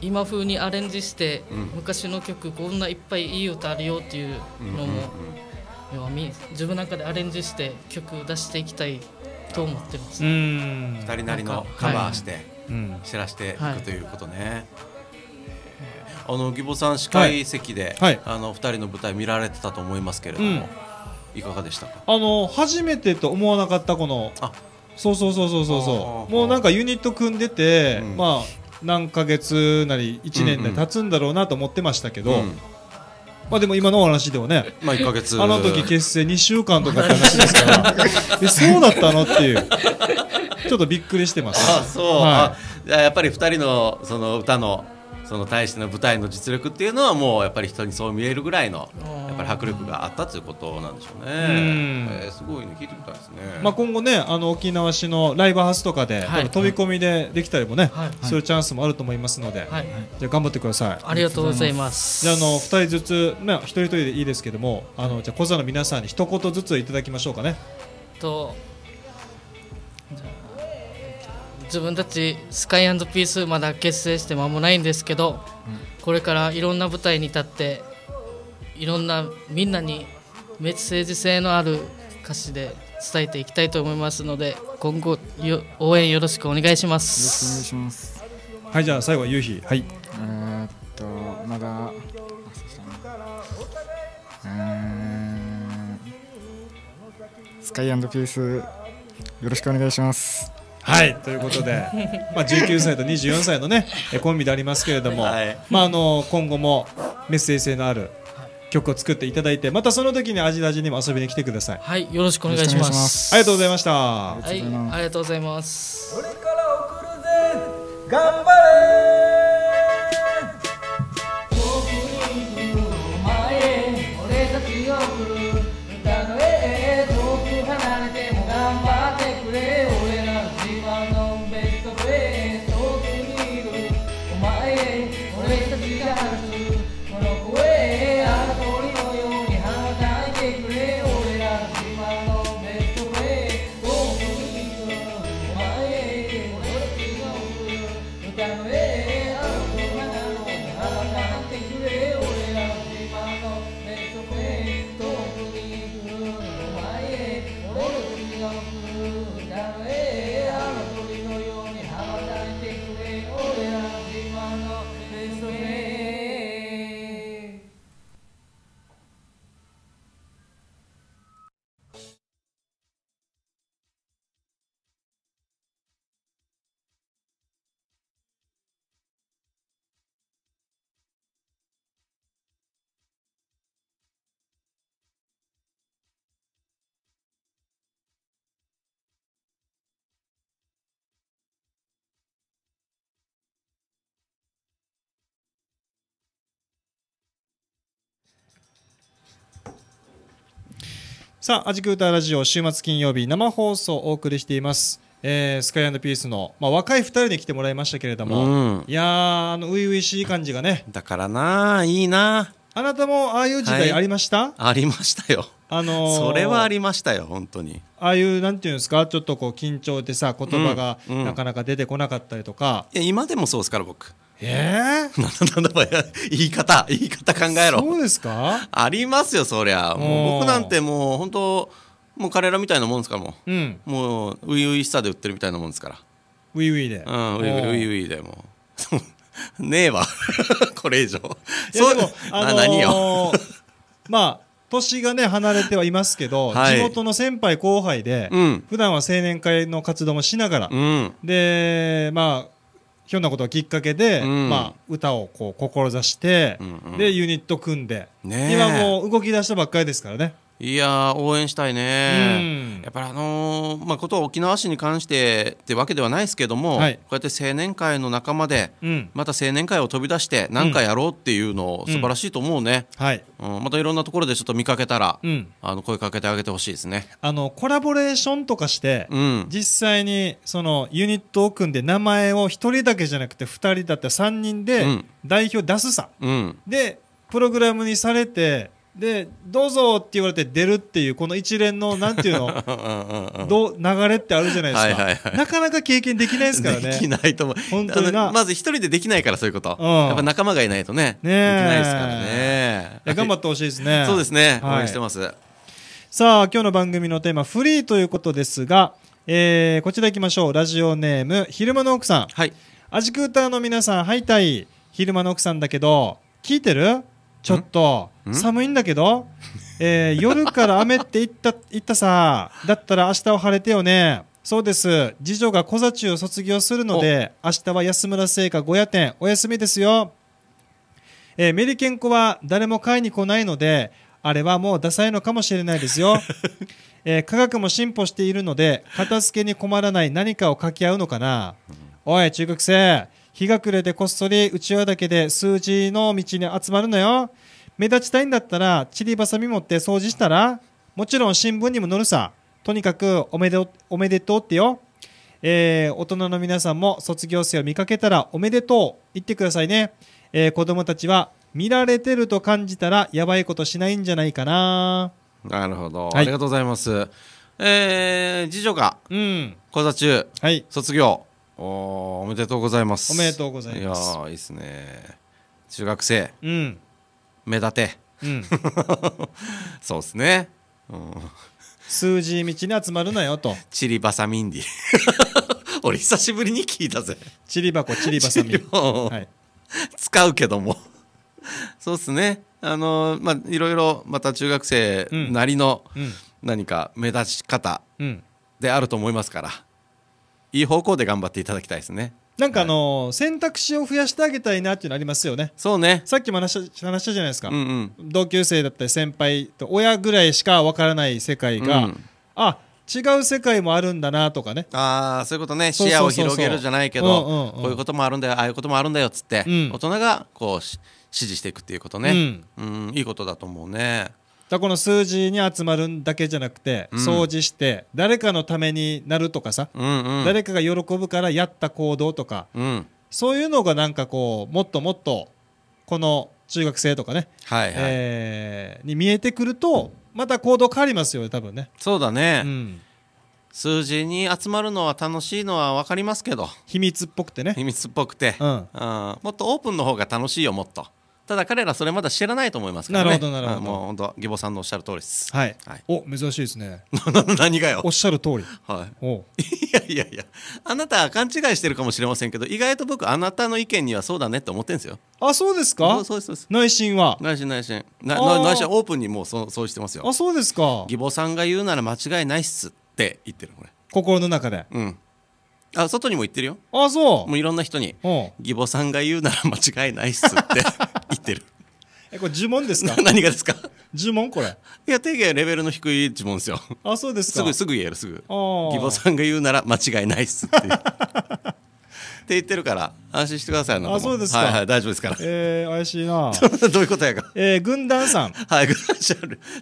今風にアレンジして、昔の曲こんないっぱいいい歌あるよっていうのも、要は自分の中でアレンジして曲出していきたいと思ってます二人なりのカバーして、はい、知らしていくということね。はいあの義母さん司会席で、はいはい、あの二人の舞台見られてたと思いますけれども、うん、いかがでしたか。あの初めてと思わなかったこの。あ、そうそうそうそうそうそう。もうなんかユニット組んでて、うん、まあ何ヶ月なり一年で経つんだろうなと思ってましたけど、うんうん、まあでも今のお話ではね、まあ1ヶ月あの時結成2週間とかって話ですから [laughs] えそうだったのっていうちょっとびっくりしてますあそう、はい、やっぱり2人のその歌のその大使の舞台の実力っていうのはもうやっぱり人にそう見えるぐらいのやっぱり迫力があったということなんでしょうね、えー、すごいね聞いてみたいですね、まあ、今後ねあの沖縄市のライブハウスとかで、はい、飛び込みでできたりもね、はい、そういうチャンスもあると思いますので、はい、じゃ頑張ってくださいありがとうございますじゃあの二人ずつ、まあ、一人一人でいいですけどもあのじゃあ小座の皆さんに一言ずついただきましょうかねと自分たちスカイアンドピースまだ結成して間もないんですけど、うん、これからいろんな舞台に立っていろんなみんなにメッセージ性のある歌詞で伝えていきたいと思いますので今後よ応援よろしくお願いしますよろしくお願いしますはいじゃあ最後は夕日はいえー、っとまだスカイアンドピースよろしくお願いしますはいということで、まあ、19歳と24歳の、ね、コンビでありますけれども、はい、まあ、あの今後もメッセージ性のある曲を作っていただいてまたその時にアジラジにも遊びに来てくださいはいよろしくお願いしますありがとうございましたはいありがとうございますこれから送るぜ頑張れさあ、アジクータラジオ週末金曜日生放送お送りしています。えー、スカイピースの、まあ、若い2人に来てもらいましたけれども、うん、いやあの初々しい感じがねだからないいなあなたもああいう時代ありました、はい、ありましたよ、あのー、それはありましたよ本当にああいうなんていうんですかちょっとこう緊張でさ言葉がなかなか出てこなかったりとか、うんうん、いや今でもそうですから僕ええー、なんだなんだ言い方言い方考えろそうですかありますよそりゃもう僕なんてもう本当もう彼らみたいなもんですからもう、うん、もうウ々しさで売ってるみたいなもんですからウィウィでうんウ々でも [laughs] うねえわこれ以上そうでも、あのー、何よ [laughs] まあ年がね離れてはいますけど、[laughs] はい、地元の先輩後輩で、うん、普段は青年会の活動もしながら、うん、でまあひょんなことがきっかけで、うん、まあ、歌をこう志して、うんうん、でユニット組んで、ね、今もう動き出したばっかりですからねいや応援したいね、うん、やっぱりあのー、まあ、ことは沖縄市に関してってわけではないですけども、はい、こうやって青年会の仲間で、うん、また青年会を飛び出して何かやろうっていうの素晴らしいと思うね、うん、はいまたいろんなところでちょっと見かけたら、あの声かけてあげてほしいですねあのコラボレーションとかして、実際にそのユニットを組んで名前を1人だけじゃなくて2人だったら3人で代表出すさ、でプログラムにされてでどうぞって言われて出るっていうこの一連の [laughs] なんていうのどう流れってあるじゃないですか、はいはいはい、なかなか経験できないですからねできないと思う本当にまず一人でできないからそういうこと、うん、やっぱ仲間がいないとねねできないですからね頑張ってほしいですねそうですね、応援してますさあ今日の番組のテーマフリーということですが、えー、こちらいきましょうラジオネーム昼間の奥さんはいアジクーターの皆さんハイタイ昼間の奥さんだけど聞いてるちょっと寒いんだけど、えー、夜から雨って言った言ったさだったら明日は晴れてよねそうです次女が小座中を卒業するので明日は安村製菓5夜店お休みですよ、えー、メリケンコは誰も買いに来ないのであれはもうダサいのかもしれないですよ、[laughs] えー、科学も進歩しているので片付けに困らない何かを掛け合うのかなおい中学生日が暮れてこっそり内ちだけで数字の道に集まるのよ。目立ちたいんだったら、ちりばさみ持って掃除したら、もちろん新聞にも載るさ。とにかくおめでおめでとうってよ。えー、大人の皆さんも卒業生を見かけたらおめでとう言ってくださいね。えー、子供たちは見られてると感じたらやばいことしないんじゃないかな。なるほど、はい、ありがとうございます。えー、次女が、うん、講座中、はい、卒業おおめでとうございますおめでとうございますいやいいっすね中学生、うん、目立て、うん、[laughs] そうっすね、うん、数字道に集まるなよとチリバサミンディ [laughs] 俺久しぶりに聞いたぜチリ箱チリバサミ、はい、使うけどもそうっすねあのまあいろいろまた中学生なりの何か目立ち方であると思いますから、うんいい方向で頑張っていただきたいですね。なんかあの選択肢を増やしてあげたいなっていうのありますよね。そうね。さっきも話した話したじゃないですか、うんうん、同級生だったり先輩と親ぐらいしかわからない世界が、うん、あ違う世界もあるんだなとかね。ああそういうことね視野を広げるじゃないけど、うんうんうん、こういうこともあるんだよああいうこともあるんだよっつって、うん、大人がこう指示していくっていうことね、うん、うん、いいことだと思うね。だこの数字に集まるだけじゃなくて、うん、掃除して誰かのためになるとかさ、うんうん、誰かが喜ぶからやった行動とか、うん、そういうのがなんかこうもっともっとこの中学生とかね、はいはい、えー、に見えてくるとまた行動変わりますよね多分ね。そうだね、うん、数字に集まるのは楽しいのは分かりますけど秘密っぽくてね秘密っぽくて、うん、もっとオープンの方が楽しいよもっとただ彼らそれまだ知らないと思いますからねなるほどなるほどもう本当義母さんのおっしゃる通りですはい、はい、お珍しいですね [laughs] 何がよおっしゃる通りはいおいやいやいやあなたは勘違いしてるかもしれませんけど意外と僕あなたの意見にはそうだねって思ってんですよあそうですかそうですそうです内心は内心内心内心オープンにもうそうそうしてますよあそうですか義母さんが言うなら間違いないっすって言ってるこれ心の中でうんあ外にも言ってるよあそうもういろんな人にお。義母さんが言うなら間違いないっすってってる。え、これ呪文ですか何がですか呪文これ。いや、手がレベルの低い呪文ですよ。あ、そうですか。すぐ、すぐ言える、すぐ。義母さんが言うなら間違いないっすって。[laughs] って言ってるから安心してくださいあそうですか、はいはい、大丈夫ですからえー、怪しいな [laughs] どういうことやかえー、軍団さんはい軍団さん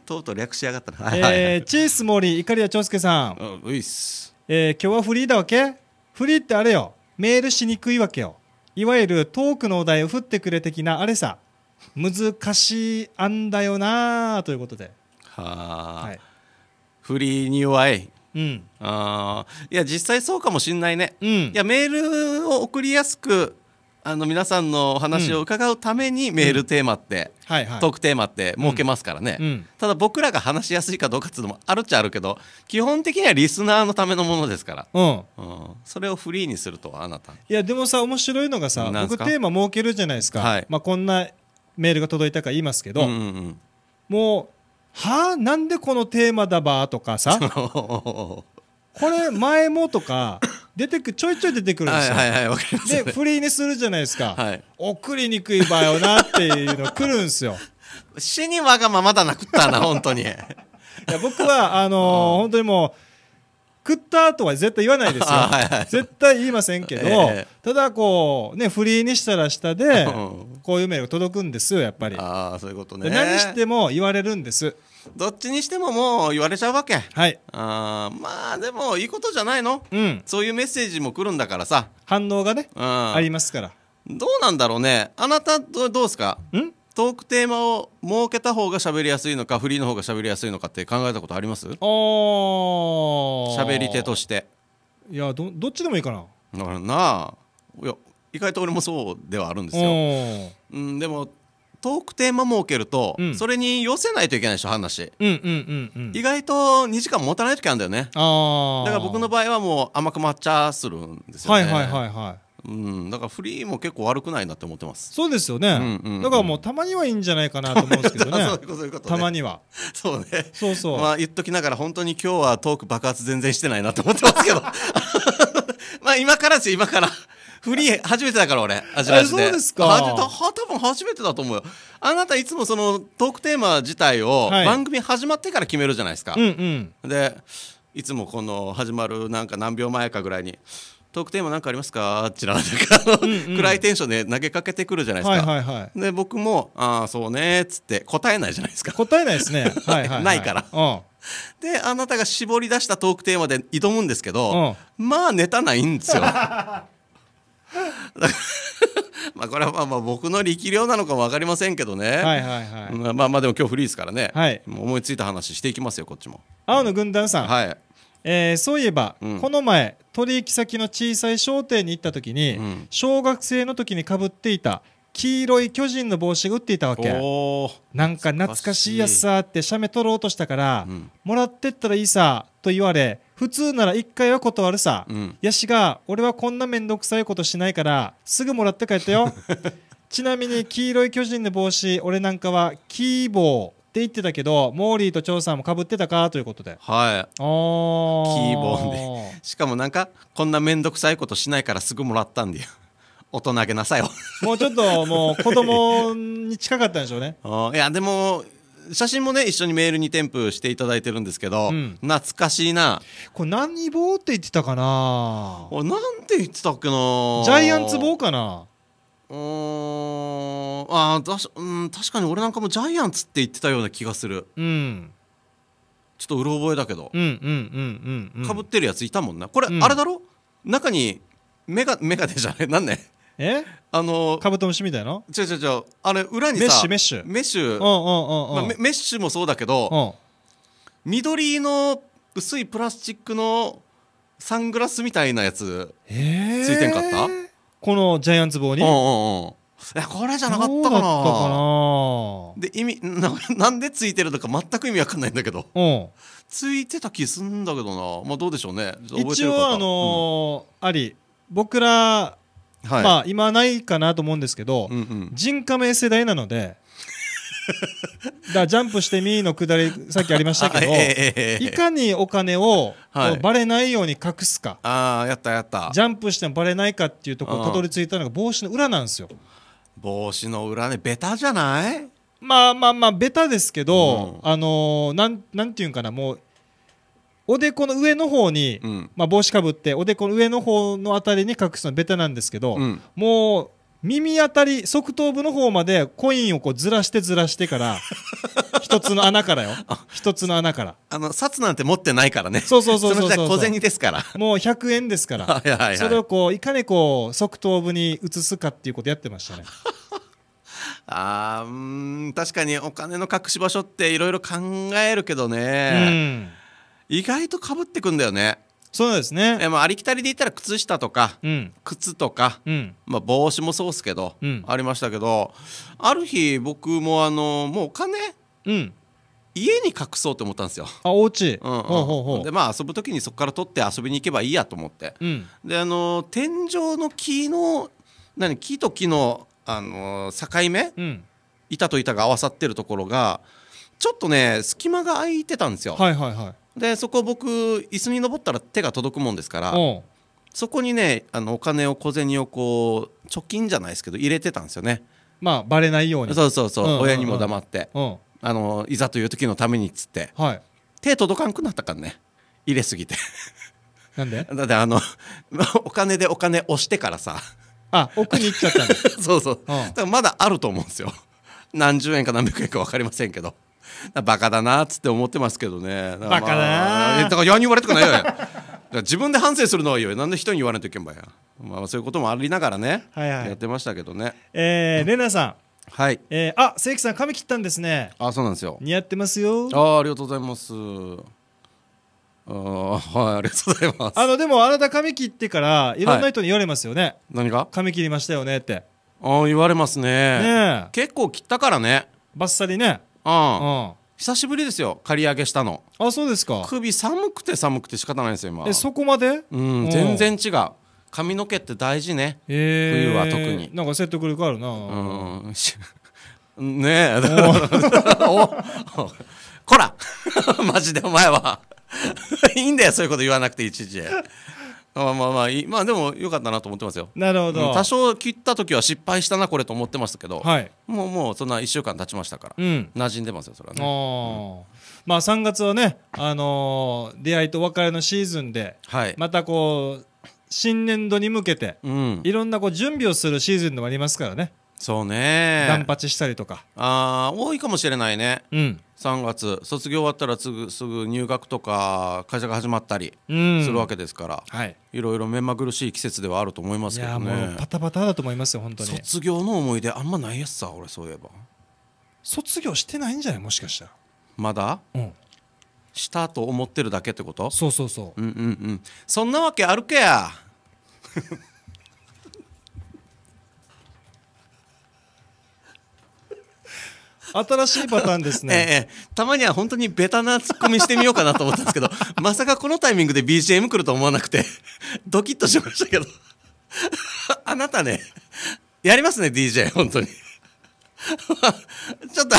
とうとう略しやがったな、えー、はいえい、チースモーリーりや長介さんういっすえー、今日はフリーだわけフリーってあれよメールしにくいわけよいわゆるトークのお題を振ってくれ的なあれさ難しいあんだよなということではあ、はい、フリーに弱いうん、あいや実際そうかもしんないね、うん、いやメールを送りやすくあの皆さんのお話を伺うためにメールテーマって、うんはいはい、トークテーマって設けますからね、うんうん、ただ僕らが話しやすいかどうかっていうのもあるっちゃあるけど基本的にはリスナーのためのものですから、うんそれをフリーにするとあなたいやでもさ面白いのがさ僕テーマ設けるじゃないですか、はい、まあ、こんなメールが届いたか言いますけど、うんうんうん、もうはあなんでこのテーマだばとかさ [laughs] これ前もとか出てくちょいちょい出てくるんですよ。はいはいはい、すでフリーにするじゃないですか、はい、送りにくい場合よなっていうの来るんですよ。死にわがままだな食ったな [laughs] 本当に。いや僕はあのー、本当にもう食ったとは絶対言わないですよ、[laughs] はいはい、絶対言いませんけど、えー、ただこうねフリーにしたら下で、こういうメールが届くんですよやっぱりああそういうことね何しても言われるんですどっちにしてももう言われちゃうわけはいあまあでもいいことじゃないの、うん、そういうメッセージも来るんだからさ反応がねありますからどうなんだろうねあなたどどうですかんトークテーマを設けた方が喋りやすいのかフリーの方が喋りやすいのかって考えたことありますあ喋り手としていやどどっちでもいいかななあいや意外と俺もそうではあるんですよ。うん、でもトークテーマ設けると、うん、それに寄せないといけないでしょ話、うんうんうんうん、意外と2時間持たない時あるんだよねだから僕の場合はもう甘く抹茶するんですよねはいはいはいはいうん、だからフリーも結構悪くないなって思ってますそうですよね、うんうんうん、だからもうたまにはいいんじゃないかなと思うんですけどね [laughs] たまにはそうねそうそうまあ言っときながら本当に今日はトーク爆発全然してないなと思ってますけど [laughs] まあ今からですよ今からフリー初めてだから俺味そうですかは多分初めてだと思うよあなたいつもそのトークテーマ自体を番組始まってから決めるじゃないですか、はいうんうん、でいつもこの始まるなんか何秒前かぐらいにトークテーマ何かありますかってなんか暗いテンションで投げかけてくるじゃないですか、はいはいはい、で僕も「ああそうね」っつって答えないじゃないですか答えないですね、はいはい、[laughs] ないから、であなたが絞り出したトークテーマで挑むんですけど、まあネタないんですよ [laughs] [laughs] まあこれはまあまあ僕の力量なのかも分かりませんけどね、はいはいはいまあまあでも今日フリーですからね、はい思いついた話していきますよこっちも青の軍団さん、はいえーそういえば、うんこの前取引先の小さい商店に行った時に、うん小学生の時にかぶっていた黄色い巨人の帽子が売っていたわけおなんか懐かしいやつさって写メ撮ろうとしたから、うんもらってったらいいさと言われ普通なら1回は断るさ、うん、やしが俺はこんな面倒くさいことしないからすぐもらって帰ったよ [laughs] ちなみに黄色い巨人の帽子俺なんかはキーボーって言ってたけどモーリーとウさんもかぶってたかということではいキーボーでしかもなんかこんな面倒くさいことしないからすぐもらったんだよ [laughs] 大人げなさいよもうちょっともう子供に近かったんでしょうね [laughs] いやでも写真もね一緒にメールに添付していただいてるんですけど、うん、懐かしいなこれ何棒って言ってたかな俺なんて言ってたっけなジャイアンツ棒かなうんあだし、うん、確かに俺なんかもジャイアンツって言ってたような気がするうんちょっとうろ覚えだけどうんうんうんうん、うん、かぶってるやついたもんなこれ、うん、あれだろ中にメガメガネじゃねいんねえあのカブトムシみたいな違う違う違うあれ裏にさメッシュメッシュメッシュ、うんうんうんまメッシュもそうだけど、うん、緑の薄いプラスチックのサングラスみたいなやつ、えついてんかったこのジャイアンツ棒にうんうんうんいやこれじゃなかったかなで意味ななんでついてるのか全く意味わかんないんだけど、うついてた気すんだけどなまあどうでしょうね一応あのーうん、あり僕らはい、まあ今ないかなと思うんですけど、うんうん、人科名世代なのでだジャンプしてみーのくだりさっきありましたけど、[laughs] えー、いかにお金を、バレないように隠すかあやったやったジャンプしてもバレないかっていうところたどり着いたのが帽子の裏なんですよ帽子の裏ねベタじゃないまあまあまあベタですけど、うん、あのー、なんなんていうんかなもうおでこの上の方に、うん、まあ、帽子かぶっておでこの上の方のあたりに隠すのベタなんですけど、うん、もう耳あたり側頭部の方までコインをこうずらしてずらしてから [laughs] 一つの穴からよ一つの穴からあの札なんて持ってないからねそうそうそうそうそう小銭ですからもう100円ですから [laughs] はいはい、それをこういかにこう側頭部に移すかっていうことやってましたね [laughs] あうん確かにお金の隠し場所っていろいろ考えるけどね、うん意外とかぶってくんだよねそうですねえ、まあ、ありきたりで言ったら靴下とか、うん、靴とか、うん、まあ、帽子もそうっすけど、うん、ありましたけどある日僕もあのもうお金、うん、家に隠そうと思ったんですよ。あお家、うんうんうでまあ遊ぶ時にそこから取って遊びに行けばいいやと思って、うん、であの天井の木の何木と木の、あの境目、うん、板と板が合わさってるところがちょっとね隙間が空いてたんですよ。はいはいはいでそこ僕椅子に登ったら手が届くもんですからそこにねあのお金を小銭をこう貯金じゃないですけど入れてたんですよねまあバレないようにそうそうそううんうんうん、親にも黙って、うん、あのいざという時のためにっつって、はい、手届かんくなったからね入れすぎてなんで [laughs] だってあの [laughs] お金でお金押してからさあ奥に行っちゃったんだ [laughs] そうそう、うん、だからまだあると思うんですよ何十円か何百円か分かりませんけど [laughs] バカだなっつって思ってますけどねだから、まだからに言われてくないよ [laughs] 自分で反省するのはいいよなんで人に言わないといけんばや、まあ、そういうこともありながらね、はいはい、やってましたけどねえー、レナさんはい、えー、あ、正規さん髪切ったんですね。あ、そうなんですよ。似合ってますよ。あ、ありがとうございます。あはい、ありがとうございます。あの、でも、あなた髪切ってから、いろんな人に言われますよね。はい、何が。髪切りましたよねって。あ、言われますね。ね。結構切ったからね。バッサリね。うん久しぶりですよ刈り上げしたのあそうですか首寒くて寒くて仕方ないんですよ今えそこまでうん全然違う髪の毛って大事ね、えー、冬は特になんか説得力あるなうん [laughs] ねえ [laughs] こら [laughs] マジでお前はいいんだよそういうこと言わなくていちいちまあまあまあいいまあでも良かったなと思ってますよなるほど、多少切った時は失敗したなこれと思ってましたけど、はいもうもうそんな1週間経ちましたから、うん馴染んでますよそれはあねまあ3月はね、あのー出会いと別れのシーズンではい、またこう新年度に向けてうんいろんなこう準備をするシーズンでもありますからねそうね断髪したりとかああ多いかもしれないね、うん、3月卒業終わったらすぐすぐ入学とか会社が始まったりするわけですから、はい、いろいろ目まぐるしい季節ではあると思いますけどねいやもうパタパタだと思いますよ本当に卒業の思い出あんまないやつさ俺そういえば卒業してないんじゃないもしかしたらまだ、うん、したと思ってるだけってことそうそうそううんうんうんそんなわけあるけや新しいパターンですね、[laughs] ええ、たまには本当にベタなツッコミしてみようかなと思ったんですけど [laughs] まさかこのタイミングで BGM 来ると思わなくてドキッとしましたけど [laughs] あなたねやりますね DJ 本当にちょっと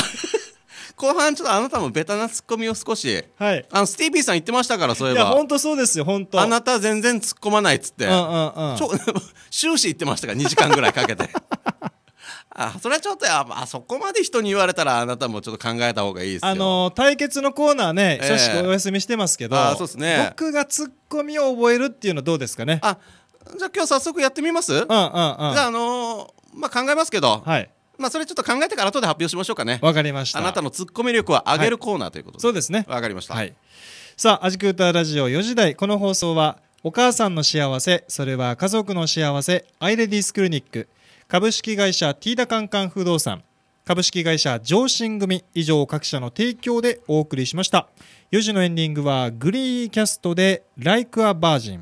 後半ちょっとあなたもベタなツッコミを少し、はい、あのスティービーさん言ってましたからそういえばいや本当そうですよ本当あなた全然突っ込まないっつって、うんうんうん、終始言ってましたから2時間ぐらいかけてあそれはちょっとあそこまで人に言われたらあなたもちょっと考えた方がいいですよあの対決のコーナーね久しくお休みしてますけど、えー、そうすね、僕がツッコミを覚えるっていうのはどうですかねあじゃあ今日早速やってみますうんうんうんじゃああのー、まあ考えますけどはいまあそれちょっと考えてから後で発表しましょうかねわかりましたあなたのツッコミ力を上げるコーナーということで、そうですねわかりましたはいさあ「アジクータラジオ」4時台この放送はお母さんの幸せそれは家族の幸せアイレディスクリニック「株式会社ティーダカンカン不動産株式会社上信組以上各社の提供でお送りしました4時のエンディングはグリーキャストで「Like a Virgin」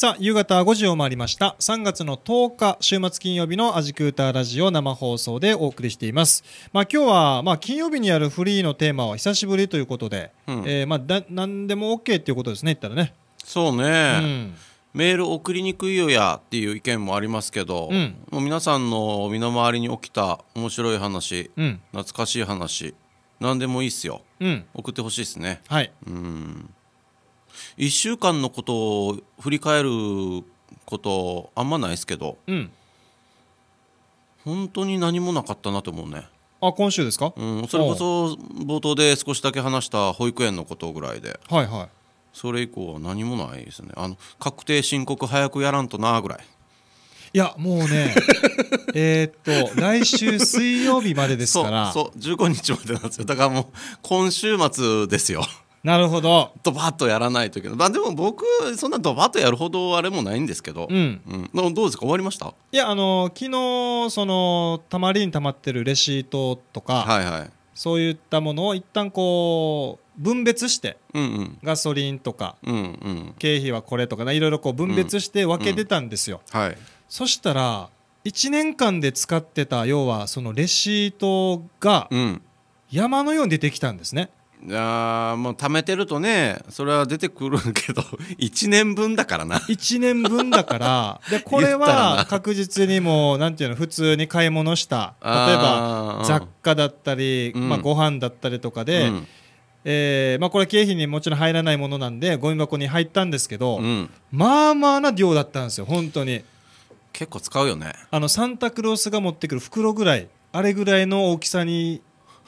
さあ、夕方5時を回りました。3月の10日、週末金曜日のアジクーターラジオ生放送でお送りしています。まあ、今日は、まあ、金曜日にやるフリーのテーマは久しぶりということで、うん、えー、まあ、何でも OK っていうことですね、言ったらね。そうね。うんメール送りにくいよやっていう意見もありますけど、うん、もう皆さんの身の回りに起きた面白い話、うん、懐かしい話何でもいいっすよ、うん、送ってほしいですねはいうん1週間のことを振り返ることあんまないですけど、うん、本当に何もなかったなと思うねあ今週ですか、うん、それこそ冒頭で少しだけ話した保育園のことぐらいで、はいはい、それ以降は何もないですねあの確定申告早くやらんとなぐらいいやもうね [laughs] えっと来週水曜日までですからそうそう15日までなんですよだからもう今週末ですよなるほどドバッとやらないといけない、まあ、でも僕そんなドバッとやるほどあれもないんですけど、うんうん、どうですか終わりましたいやあの昨日そのたまりにたまってるレシートとか、はいはい、そういったものを一旦こう分別して、うんうん、ガソリンとか、うんうん、経費はこれとか、いろいろこう分別して分けてたんですよ、うんうん、はい、そしたら1年間で使ってた要はそのレシートが山のように出てきたんですね、やもう貯めてるとねそれは出てくるけど1 [laughs] 年分だからな1年分だからでこれは確実にもうなんていうの普通に買い物した例えば雑貨だったり、うん、まあ、ご飯だったりとかで、うん、えー、まあ、これ経費にもちろん入らないものなんでゴミ箱に入ったんですけど、うん、まあまあな量だったんですよ本当に結構使うよねあのサンタクロースが持ってくる袋ぐらいあれぐらいの大きさに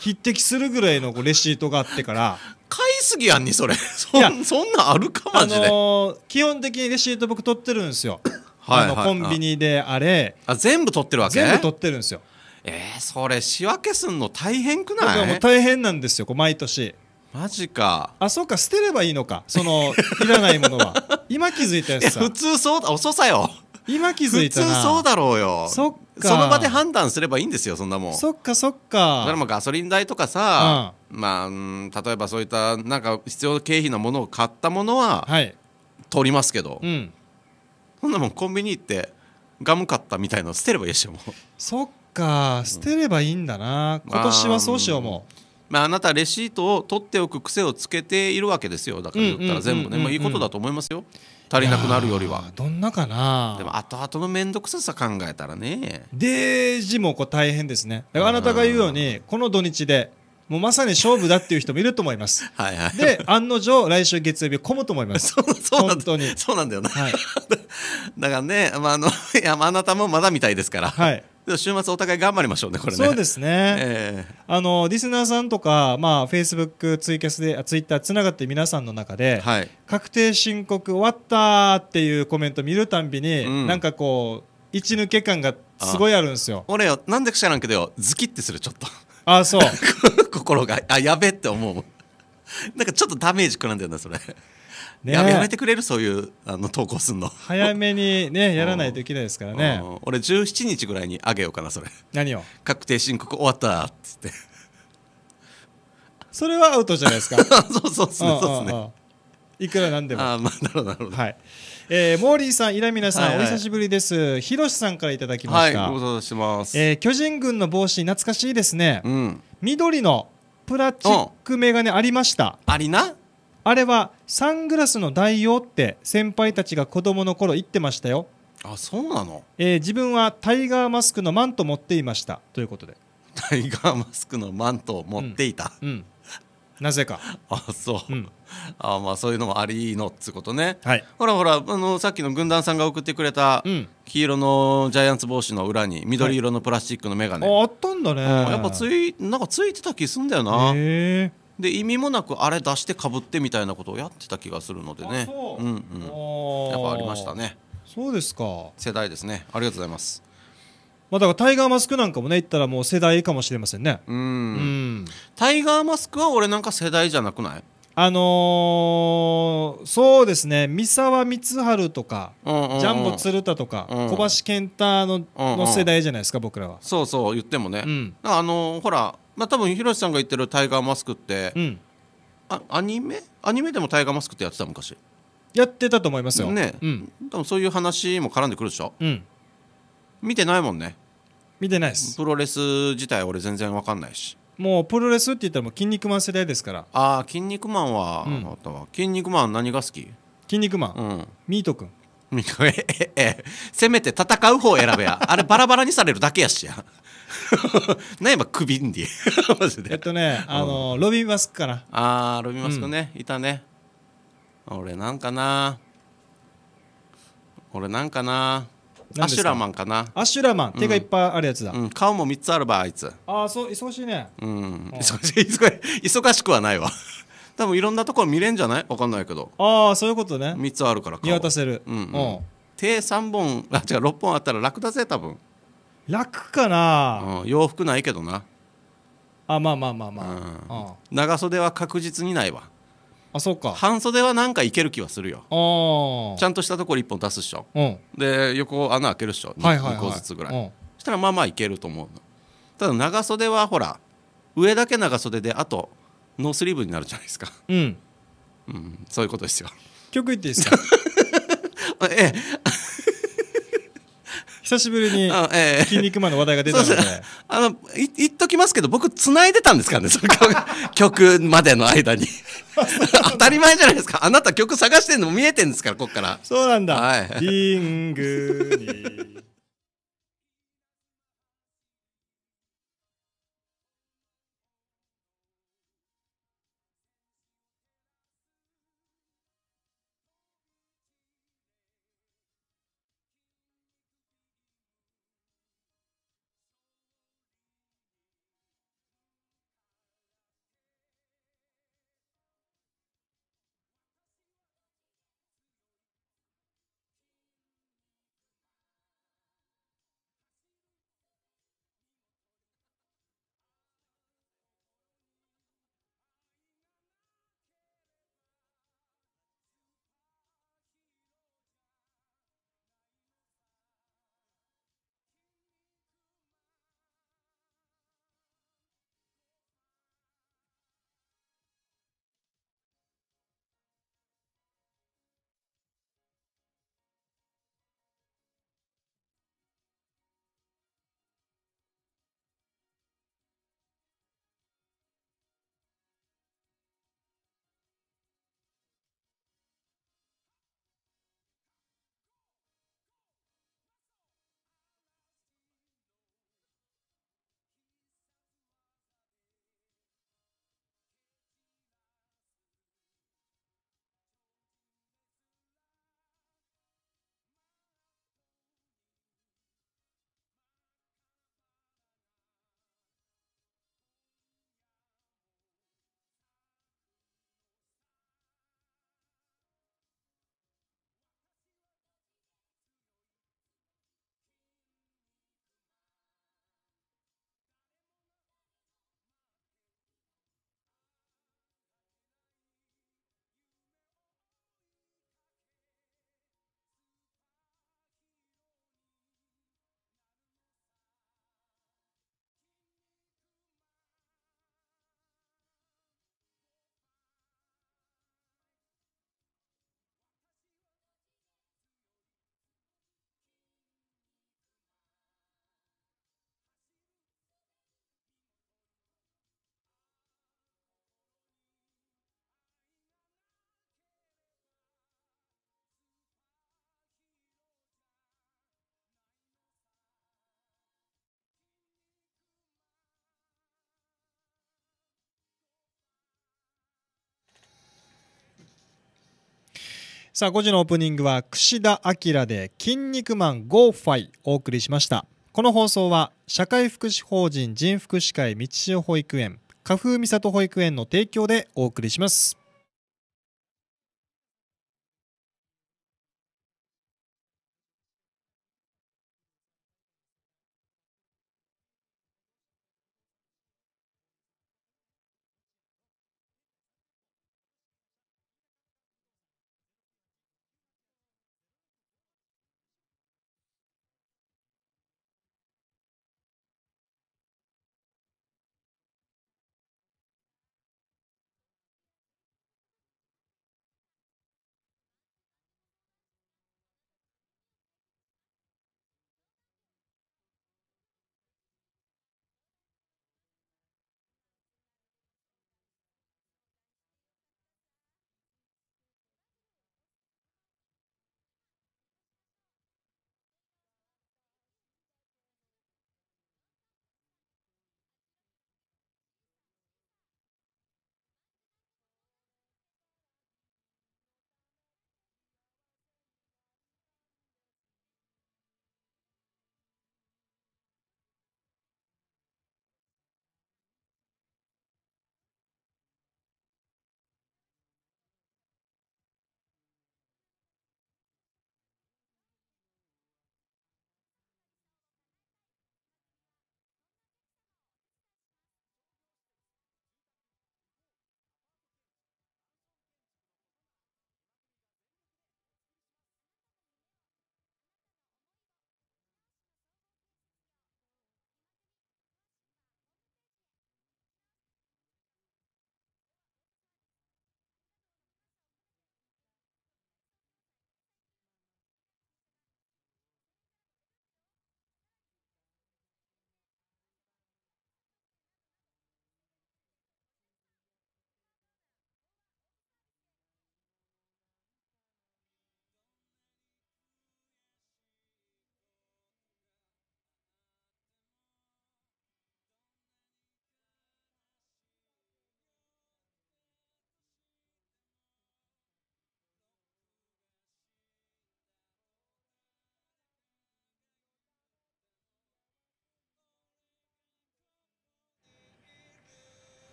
匹敵するぐらいのこうレシートがあってから買いすぎやんにそれそ [laughs] いやんそんなんあるかマジで、あのー基本的にレシート僕取ってるんですよはいはいはいあのコンビニであれあ全部取ってるわけ全部取ってるんですよえー、それ仕分けすんの大変くないもうい大変なんですよこう毎年マジかあそうか捨てればいいのかそのいらないものは [laughs] 今気づいたやつさ普通そうだ遅さよ今気づいた普通そうだろうよその場で判断すればいいんですよそんなもんそっかそっかだからもガソリン代とかさ、うん、まあ例えばそういったなんか必要経費のものを買ったものは、はい、取りますけど、うん、そんなもんコンビニ行ってガム買ったみたいの捨てればいいでしょもそっか捨てればいいんだな、うん、今年はそうしようもうまあ、あなたレシートを取っておく癖をつけているわけですよだから言ったら全部ね、いいことだと思いますよ、うんうんうんうん足りなくなるよりはどんなかなでも後々の面倒くささ考えたらねデージもこう大変ですねだからあなたが言うようにこの土日でもうまさに勝負だっていう人もいると思います。はいはい、で、案の定、来週月曜日混むと思います。[laughs] そうそう本当に。そうなんだよな。はい、[laughs] だからね、まあ、あの、いや、あなたもまだみたいですから。はい。週末お互い頑張りましょうねこれねそうですね、えー、あのリスナーさんとかまあフェイスブックツイキャスでツイッターつながって皆さんの中で、はい、確定申告終わったっていうコメント見るたんびに、うん、なんかこう一抜け感がすごいあるんですよ俺よなんでくしゃらんけどよズキってするちょっとああそう [laughs] 心があやべって思うなんかちょっとダメージ食らんだよなそれね、やめてくれるそういうあの投稿すんの早めにねやらないといけないですからね、うんうん、俺17日ぐらいにあげようかなそれ何を確定申告終わったっつってそれはアウトじゃないですか [laughs] そうそうですねそうすねいくらなんでもあまあなるほどなるほどはいえー、モーリーさん、イラミナさん、はいはい、お久しぶりです。ひろしさんからいただきました。はい、します。えー、巨人軍の帽子、懐かしいですね。うん、緑のプラチックメガネありました。ありな。あれはサングラスの代用って先輩たちが子供の頃言ってましたよあそうなの、えー自分はタイガーマスクのマント持っていましたということでタイガーマスクのマントを持っていた、うんなぜか [laughs] あそう、うんあまあそういうのもありのっつうことねはいほらほらあのさっきの軍団さんが送ってくれた黄色のジャイアンツ帽子の裏に緑色のプラスチックの眼鏡、ああったんだねやっぱついなんかついてた気すんだよな、へえで意味もなくあれ出してかぶってみたいなことをやってた気がするのでねう、うんうん、やっぱありましたねそうですか世代ですねありがとうございますまあ、だからタイガーマスクなんかもね言ったらもう世代かもしれませんねうんタイガーマスクは俺なんか世代じゃなくないあのー、そうですね三沢光晴とか、ジャンボ鶴田とか、小橋健太の,、の世代じゃないですか僕らはそうそう言ってもね、うん、あのー、ほらまあ多分広瀬さんが言ってるタイガーマスクって、うん、あアニメアニメでもタイガーマスクってやってた昔やってたと思いますよね、うん、多分そういう話も絡んでくるでしょ、うん、見てないもんね見てないですプロレス自体俺全然わかんないしもうプロレスって言ったらもう筋肉マン世代ですからああ筋肉マンは、うん、あとは筋肉マン何が好き筋肉マン、うん、ミートくんええせめて戦う方選べやあれバラバラにされるだけやしや [laughs] なんやばくびんディマジでえっとね、あのロビン・マスクかなああ、ロビン・マスクね、いたね俺なんかな俺なんかなアシュラマンかなアシュラマン手がいっぱいあるやつだ、うん、顔も3つあるばあいつああそう忙しいねうん忙しい忙しくはないわ [laughs] 多分いろんなところ見れんじゃないわかんないけどああそういうことね3つあるから顔見渡せるうんうん手3本あ違う6本あったら楽だぜ多分楽かな、うん、洋服ないけどなあまあまあまあまあ、うんうん、長袖は確実にないわあそうか半袖はなんかいける気はするよちゃんとしたところ1本出すっしょ、で横穴開けるっしょ 2,、はいはい、2個ずつぐらい、したらまあまあいけると思うただ長袖はほら上だけ長袖であとノースリーブになるじゃないですかうん、うん、そういうことですよ曲言っていいですか [laughs] ええ久しぶりに「筋肉マン」の話題が出たので,、あのい言っときますけど僕つないでたんですからねそ [laughs] 曲までの間に [laughs] 当たり前じゃないですかあなた曲探してんのも見えてんですからこっからそうなんだ、はい、リングにさあ5時のオープニングは櫛田明で「筋肉マン GO ファイ」お送りしましたこの放送は社会福祉法人人福祉会道潮保育園花風美里保育園の提供でお送りします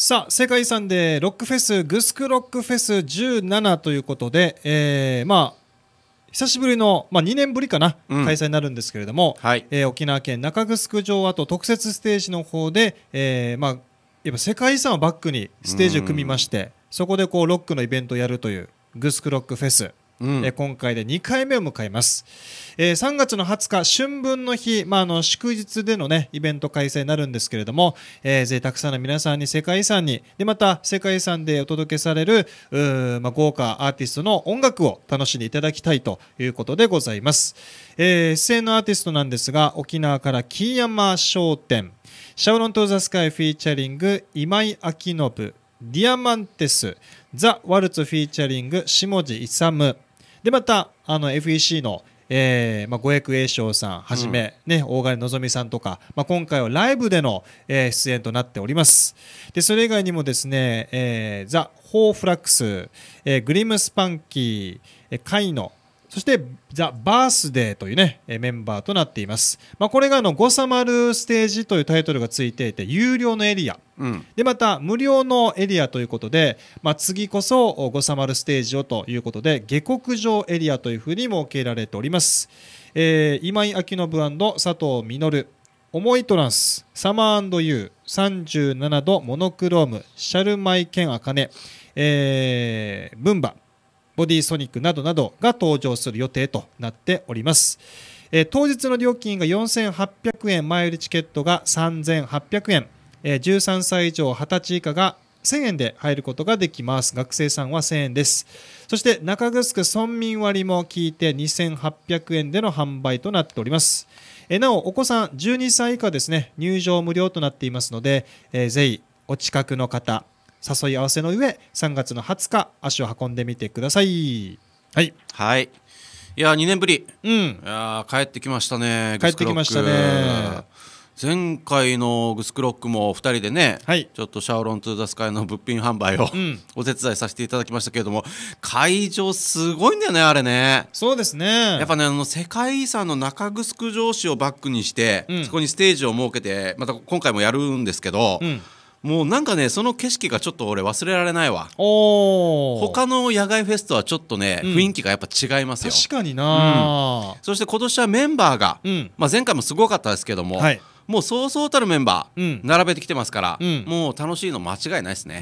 さあ世界遺産でロックフェスグスクロックフェス17ということで、えー、まあ久しぶりの、まあ、2年ぶりかな、うん、開催になるんですけれども、はい、えー、沖縄県中城城跡特設ステージの方で、えー、まあ、やっぱ世界遺産をバックにステージを組みましてそこでこうロックのイベントをやるというグスクロックフェスうん、今回で2回目を迎えます、えー、3月の20日春分の日、まあ、の祝日での、ね、イベント開催になるんですけれども、えー、ぜたくさんの皆さんに世界遺産にでまた世界遺産でお届けされるまあ、豪華アーティストの音楽を楽しんでいただきたいということでございます、えー、出演のアーティストなんですが沖縄から金山商店シャオロン・トーザ・スカイフィーチャリング今井明信ディアマンテスザ・ワルツフィーチャリング下地勇でまたあの FEC のえまあ、五役栄翔さんはじめ、うん、ね、大金のぞみさんとか、まあ、今回はライブでの、えー、出演となっておりますでそれ以外にもですね、えー、ザ・ホーフラックス、えー、グリムスパンキー、えー、カイノそして、ザ・バースデーというね、メンバーとなっています。まあ、これがあの、ゴサマルステージというタイトルがついていて、有料のエリア。うん、で、また、無料のエリアということで、まあ、次こそ、ゴサマルステージをということで、下克上エリアというふうに設けられております。えー、今井明信佐藤実、重いトランス、サマーユー、37度モノクローム、シャルマイケンアカネ、えー、ブンバ、ボディソニックなどなどが登場する予定となっております。え当日の料金が4800円、前売りチケットが3800円、え13歳以上、20歳以下が1000円で入ることができます。学生さんは1000円です。そして中城村民割も聞いて2800円での販売となっております。えなお、お子さん12歳以下ですね、入場無料となっていますので、えー、ぜひお近くの方、誘い合わせの上3月の20日足を運んでみてくださいはいはいいや2年ぶりうんいや帰ってきましたね帰ってきましたね前回のグスクロックも2人でね、はい、ちょっとシャオロン・トゥ・ザ・スカイの物品販売を、うん、[laughs] お手伝いさせていただきましたけれども会場すごいんだよねあれねそうですねやっぱねあの世界遺産の中城城市をバックにして、うん、そこにステージを設けてまた今回もやるんですけど、うんもうなんかねその景色がちょっと俺忘れられないわ他の野外フェスとはちょっとね、うん、雰囲気がやっぱ違いますよ確かにな、うん、そして今年はメンバーが、うん、まあ、前回もすごかったですけども、はい、もうそうそうたるメンバー並べてきてますから、もう楽しいの間違いないですね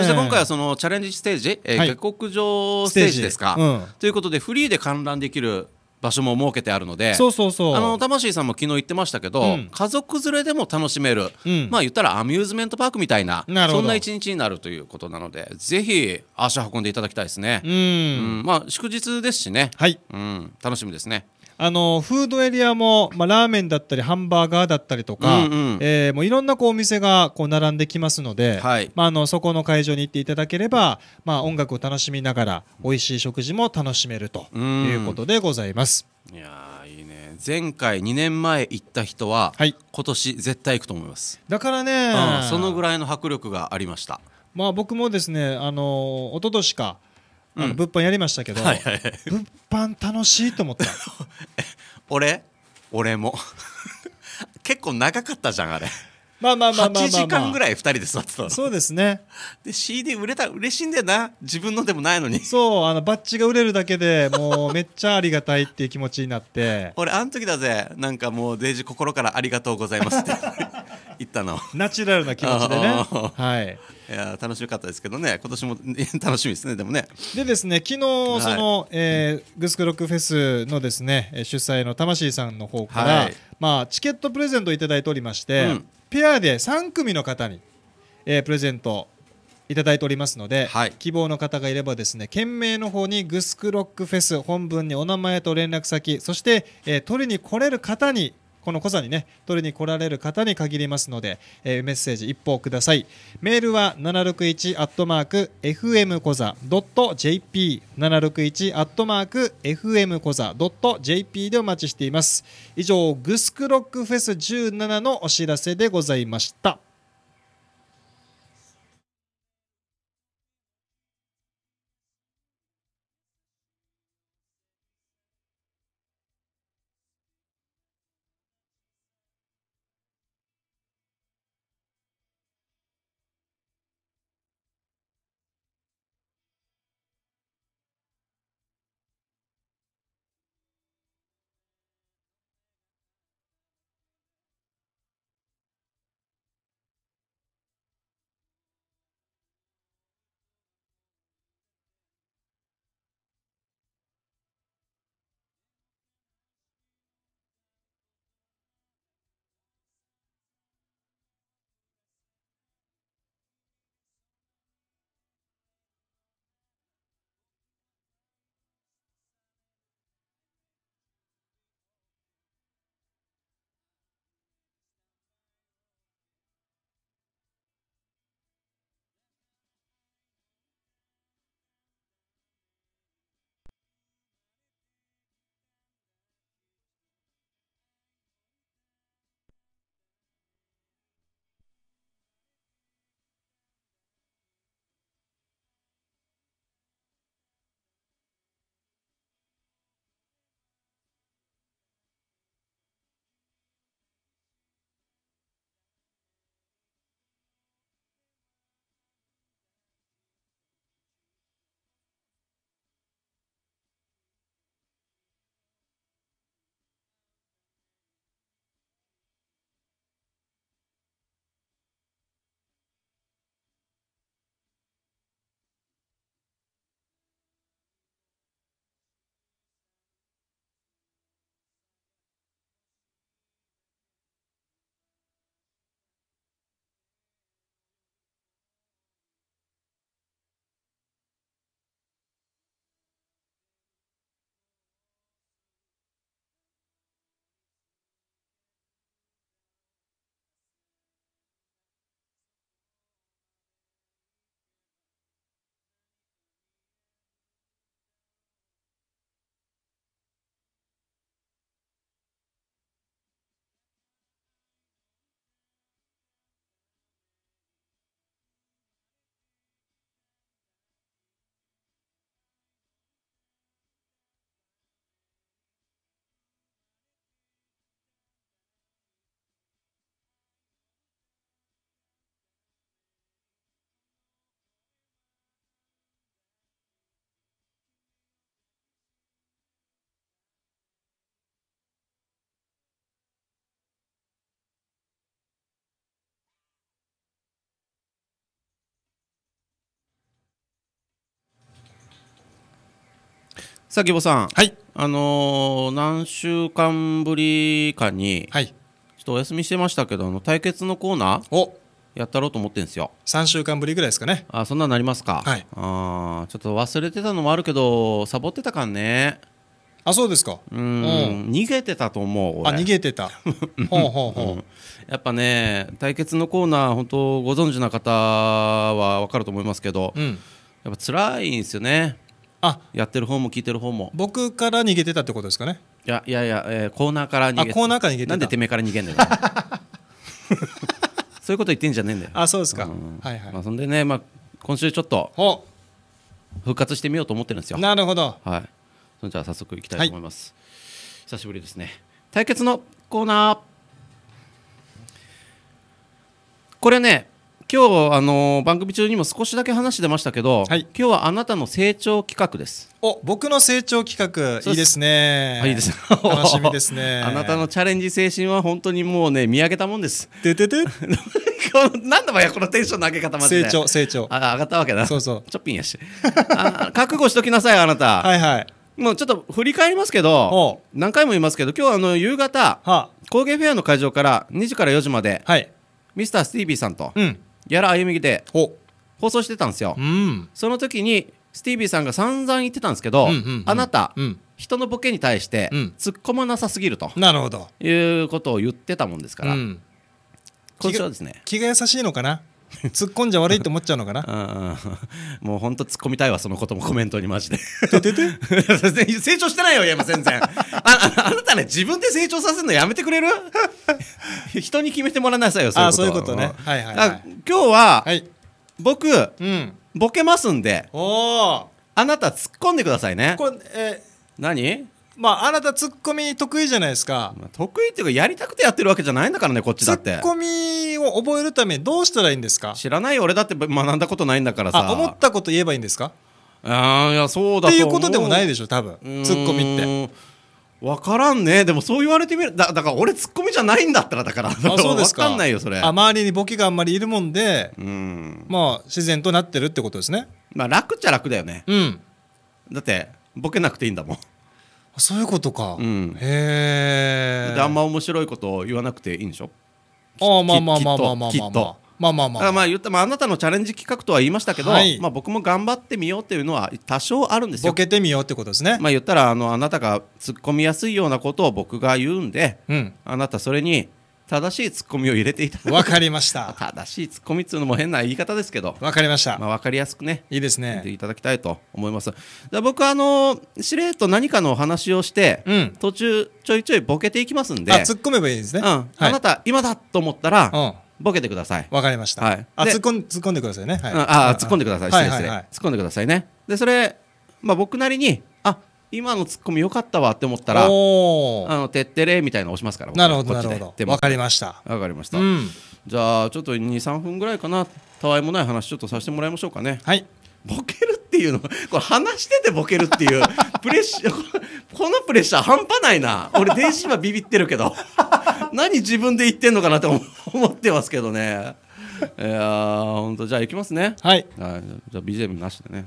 そして今回はそのチャレンジステージ、えー、下克上ステージですか、ということでフリーで観覧できる場所も設けてあるのでそうそうそうあの魂さんも昨日言ってましたけど、うん、家族連れでも楽しめる、うん、まあ言ったらアミューズメントパークみたいなそんな一日になるということなのでぜひ足運んでいただきたいですねうん、まあ祝日ですしね、はいうん、楽しみですね。あのフードエリアも、まあ、ラーメンだったりハンバーガーだったりとか、うんうん、えー、もういろんなこうお店がこう並んできますので、はい、まあ、あのそこの会場に行っていただければ、まあ、音楽を楽しみながら美味しい食事も楽しめるということでございます。いやいいね前回2年前行った人は、はい、今年絶対行くと思いますだからね、うん、そのぐらいの迫力がありましたまあ僕もですねあの一昨年かあの物販やりましたけど、はいはいはい、物販楽しいと思った [laughs] 俺俺も [laughs] 結構長かったじゃんあれまあまあまあまあまあ、まあ、8時間ぐらい2人で座ってたのそうですねで CD 売れた嬉しいんだよな自分のでもないのにそうあのバッジが売れるだけでもうめっちゃありがたいっていう気持ちになって [laughs] 俺あの時だぜなんかもうデイジ心からありがとうございますって言ったのナチュラルな気持ちでねはいいや楽しかったですけどね、今年も [laughs] 楽しみですね、でもね。でですね、昨日その、はい、えー、グスクロックフェスのですね主催の魂さんの方から、はい、まあ、チケットプレゼントをいただいておりまして、うん、ペアで3組の方に、えー、プレゼントいただいておりますので、はい、希望の方がいればですね件名の方にグスクロックフェス本文にお名前と連絡先そして、えー、取りに来れる方にこのコザにね取りに来られる方に限りますので、えー、メッセージ一報くださいメールは761アットマーク FM コザ .jp 761アットマーク FM コザ .jp でお待ちしています以上グスクロックフェス17のお知らせでございましたさあ、義母さん、はい、あのー、何週間ぶりかに、はい、ちょっとお休みしてましたけど、あの対決のコーナーをやったろうと思ってるんですよ。3週間ぶりぐらいですかね。あ、そんなんなりますか。はい、あちょっと忘れてたのもあるけど、サボってたかんね。あ、そうですか。うん、逃げてたと思う。あ、逃げてた。[laughs] ほうほうほう。やっぱね、対決のコーナー、本当ご存知な方はわかると思いますけど、うん、やっぱ辛いんですよね。あやってる方も聞いてる方も僕から逃げてたってことですかねいやいやいや、えー、コーナーから逃げてコーナーから逃げてなんでてめえから逃げんだよ [laughs] そういうこと言ってんじゃねえんだよあそうですか、うん、はいはい、まあ、そんでね、まあ、今週ちょっと復活してみようと思ってるんですよなるほど、はい、それじゃあ早速いきたいと思います、はい、久しぶりですね対決のコーナーこれね今日あの番組中にも少しだけ話出ましたけど、はい、今日はあなたの成長企画ですお僕の成長企画いいですねいいです楽しみですね [laughs] あなたのチャレンジ精神は本当にもうね見上げたもんですてててなんだばこのテンションの上げ方まで、ね、成長成長あ上がったわけだそうそうちょっぴんやしあ覚悟しときなさいあなたはいはいもうちょっと振り返りますけど何回も言いますけど今日あの夕方、はあ、工芸フェアの会場から2時から4時まで、はい、ミスタースティービーさんと、うんやら歩みで放送してたんですよ、うん、その時にスティービーさんが散々言ってたんですけど、うんうんうん、あなた、うん、人のボケに対して突っ込まなさすぎるとなるほどいうことを言ってたもんですから、うん、今週はですね気が優しいのかな [laughs] 突っ込んじゃ悪いと思っちゃうのかな [laughs] もうほんと突っ込みたいわそのこともコメントにマジで [laughs] 成長してないよ山全然ああなたね自分で成長させるのやめてくれる人に決めてもらいなさいよそういうことね、はいはい、今日は、はい、僕、うん、ボケますんであなた突っ込んでくださいねこれ、えー、何まあ、あなたツッコミ得意じゃないですか。まあ得意っていうかやりたくてやってるわけじゃないんだからねこっちだってッコミを覚えるためどうしたらいいんですか知らない俺だって学んだことないんだからさあ、思ったこと言えばいいんですかああいやそうだっていうことでもないでしょ、多分ツッコミって。て分からんねでもそう言われてみるだだから俺ツッコミじゃないんだったらだからあ、そうですか。分かんないよそれあ、周りにボケがあんまりいるもんで、うんまあ、自然となってるってことですね。まあ楽っちゃ楽だよねうん。だってボケなくていいんだもんそういうことか、うん、へえあんま面白いことを言わなくていいんでしょあまあまあまあまあまあまあまあまあまあまあまあ言ったまああなたのチャレンジ企画とは言いましたけど、はい、まあ僕も頑張ってみようっていうのは多少あるんですよ。ボケてみようってことですね。まあ言ったらあのあなたが突っ込みやすいようなことを僕が言うんで、うん、あなたそれに正しいツッコミを入れていたわかりました [laughs] 正しいツッコミっていうのも変な言い方ですけどわかりました、まあ、分かりやすくねいいですねいただきたいと思いますで僕あのしれっと何かのお話をして、うん、途中ちょいちょいボケていきますんで突っ込めばいいですね、うんはい、あなた今だと思ったら、うんボケてください。わかりました。はい、あ突っ込ん突っ込んでくださいね。はい、あ突っ込んでください。失礼失礼、突っ込んでくださいね。でそれまあ僕なりに今のツッコミよかったわって思ったら「あのてってれ」みたいなの押しますからなるほどなるほど分かりました分かりました、うん、じゃあちょっと23分ぐらいかなたわいもない話ちょっとさせてもらいましょうかねはいボケるっていうのこれ話しててボケるっていう [laughs] プレッシャーこのプレッシャー半端ないな俺電子はビビってるけど [laughs] 何自分で言ってんのかなと思ってますけどねいやーほんとじゃあ行きますねはい、はい、じゃあ BGM なしでね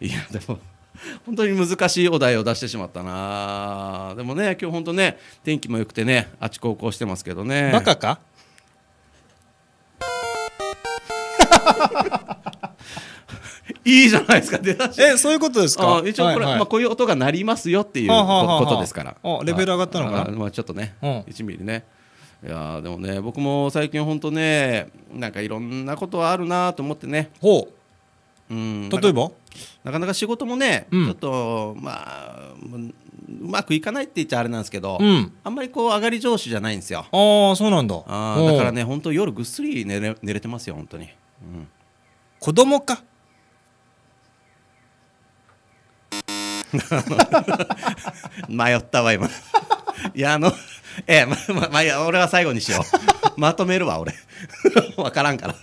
いやでも [laughs] 本当に難しいお題を出してしまったなでもね今日本当ね天気も良くてねあちこちしてますけどねバカか [laughs] いいじゃないですか出だしえそういうことですか一応これ、はいはい、まあ、こういう音が鳴りますよっていうことですからレベル上がったのかなまあ、ちょっとね、うん、1ミリねいやでもね僕も最近本当ねなんかいろんなことはあるなと思ってねほう、うん、例えばなかなか仕事もね、うん、ちょっとまあうまくいかないって言っちゃあれなんですけど、うん、あんまりこう上がり上司じゃないんですよああそうなんだあだからね本当夜ぐっすり寝れ寝れてますよ本当に、うん、子供か [laughs] 迷ったわ今いやあのええままま俺は最後にしようまとめるわ俺分 [laughs] からんから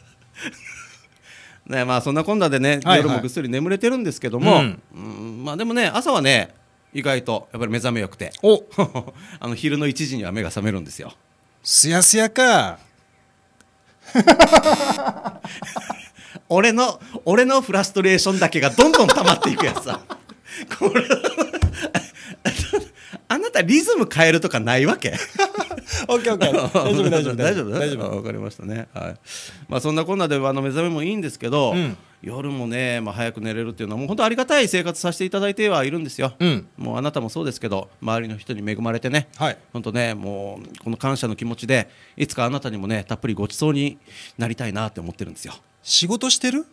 ねまあ、そんなこんなでね、はいはい、夜もぐっすり眠れてるんですけども、うん、まあ、でもね朝はね意外とやっぱり目覚めよくて [laughs] あの昼の1時には目が覚めるんですよすやすやか [laughs] 俺の俺のフラストレーションだけがどんどん溜まっていくやつさこれあなたリズム変えるとかないわけオッケーオッケー [laughs] 大丈夫大丈夫大丈夫大丈夫わかりましたねはいまあそんなこんなであの目覚めもいいんですけど、うん、夜もね、まあ、早く寝れるっていうのはもう本当ありがたい生活させていただいてはいるんですよ、うん、もうあなたもそうですけど周りの人に恵まれてね、はい、本当ねもうこの感謝の気持ちでいつかあなたにもねたっぷりごちそうになりたいなって思ってるんですよ仕事してる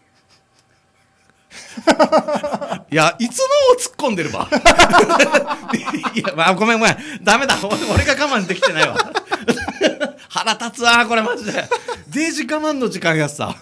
[laughs] いや、いつのを突っ込んでるわ。[laughs] いや、まあ、ごめんごめん。ダメだ。俺が我慢できてないわ。腹立つわ、これマジで。デージ我慢の時間やさ。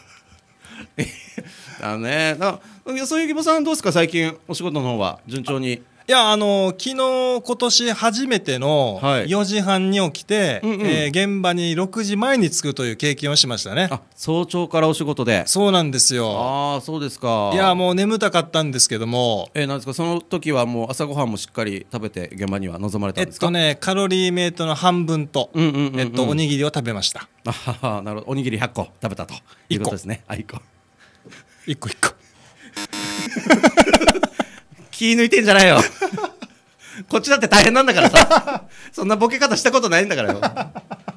だ [laughs] ね。だそういう義母さんどうですか最近お仕事の方は順調にいや、あの昨日、今年初めての4時半に起きて、うんうんえー現場に6時前に着くという経験をしましたね。あ早朝からお仕事でそうなんですよ。ああそうですかいや、もう眠たかったんですけども、えー、なんですかその時はもう朝ごはんもしっかり食べて現場には臨まれたんですかとね、カロリーメイトの半分と、うんうんうんうんえっと、おにぎりを食べました。あなるほどおにぎり100個食べたということですね1個一個一個。[laughs] 気抜いてんじゃないよ [laughs] こっちだって大変なんだからさ [laughs] そんなボケ方したことないんだからよ [laughs]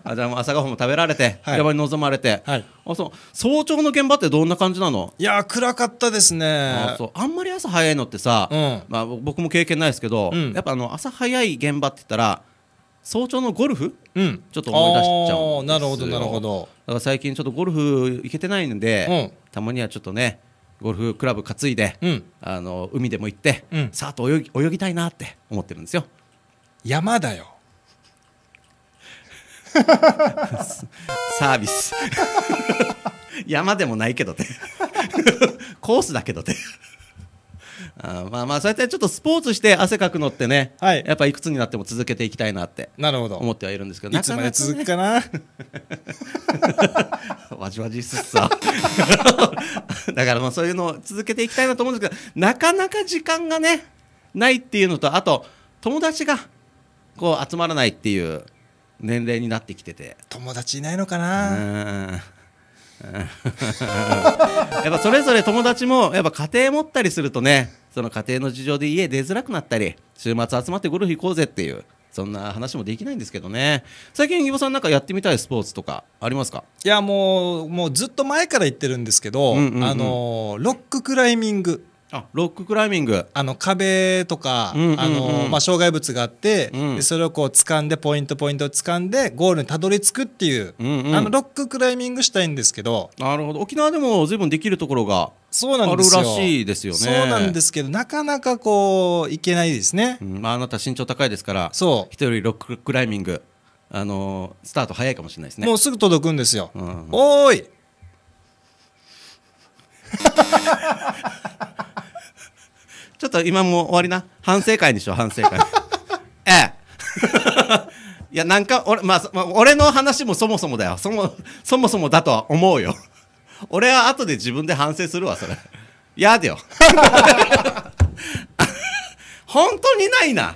あじゃあ朝ごはんも食べられて、はい、山に臨まれて、はい、あそう早朝の現場ってどんな感じなのいや暗かったですねあそうあんまり朝早いのってさ、うん、まあ、僕も経験ないですけど、うん、やっぱあの朝早い現場って言ったら早朝のゴルフ、うん、ちょっと思い出しちゃうんですよなるほどなるほどだから最近ちょっとゴルフ行けてないんで、たまにはちょっとねゴルフクラブ担いで、うん、あの海でも行って、うん、さあと泳ぎ泳ぎたいなって思ってるんですよ山だよサービス山でもないけどねコースだけどねあまあまあそうやってちょっとスポーツして汗かくのってね、はい、やっぱいくつになっても続けていきたいなってなるほど思ってはいるんですけどいつまで続くかな [laughs] わじわじっすさだからまあそういうのを続けていきたいなと思うんですけどなかなか時間がねないっていうのとあと友達がこう集まらないっていう年齢になってきてて友達いないのかな [laughs] やっぱそれぞれ友達もやっぱ家庭持ったりするとねその家庭の事情で家出づらくなったり週末集まってゴルフ行こうぜっていうそんな話もできないんですけどね最近義母さんなんかやってみたいスポーツとかありますかいやもうもうずっと前から言ってるんですけど、うんうんうん、あのロッククライミングあロッククライミングあの壁とか、あのまあ、障害物があって、うん、それをこう掴んでポイントポイントを掴んでゴールにたどり着くっていう、うんうん、あのロッククライミングしたいんですけどなるほど沖縄でも随分できるところがそうなんですよ。らしいですよね。そうなんですけど、なかなかこう、いけないですね。うん、まあ、あなた身長高いですから、そう。人よりロッククライミング、あのー、スタート早いかもしれないですね。もうすぐ届くんですよ。うん、おーいちょっと今もう終わりな反省会にしよう反省会 [laughs] ええ [laughs] いやなんか俺,、まあ、まあ、俺の話もそもそもだよそもそもそもだとは思うよ俺は後で自分で反省するわそれ嫌だよ [laughs] 本当にないな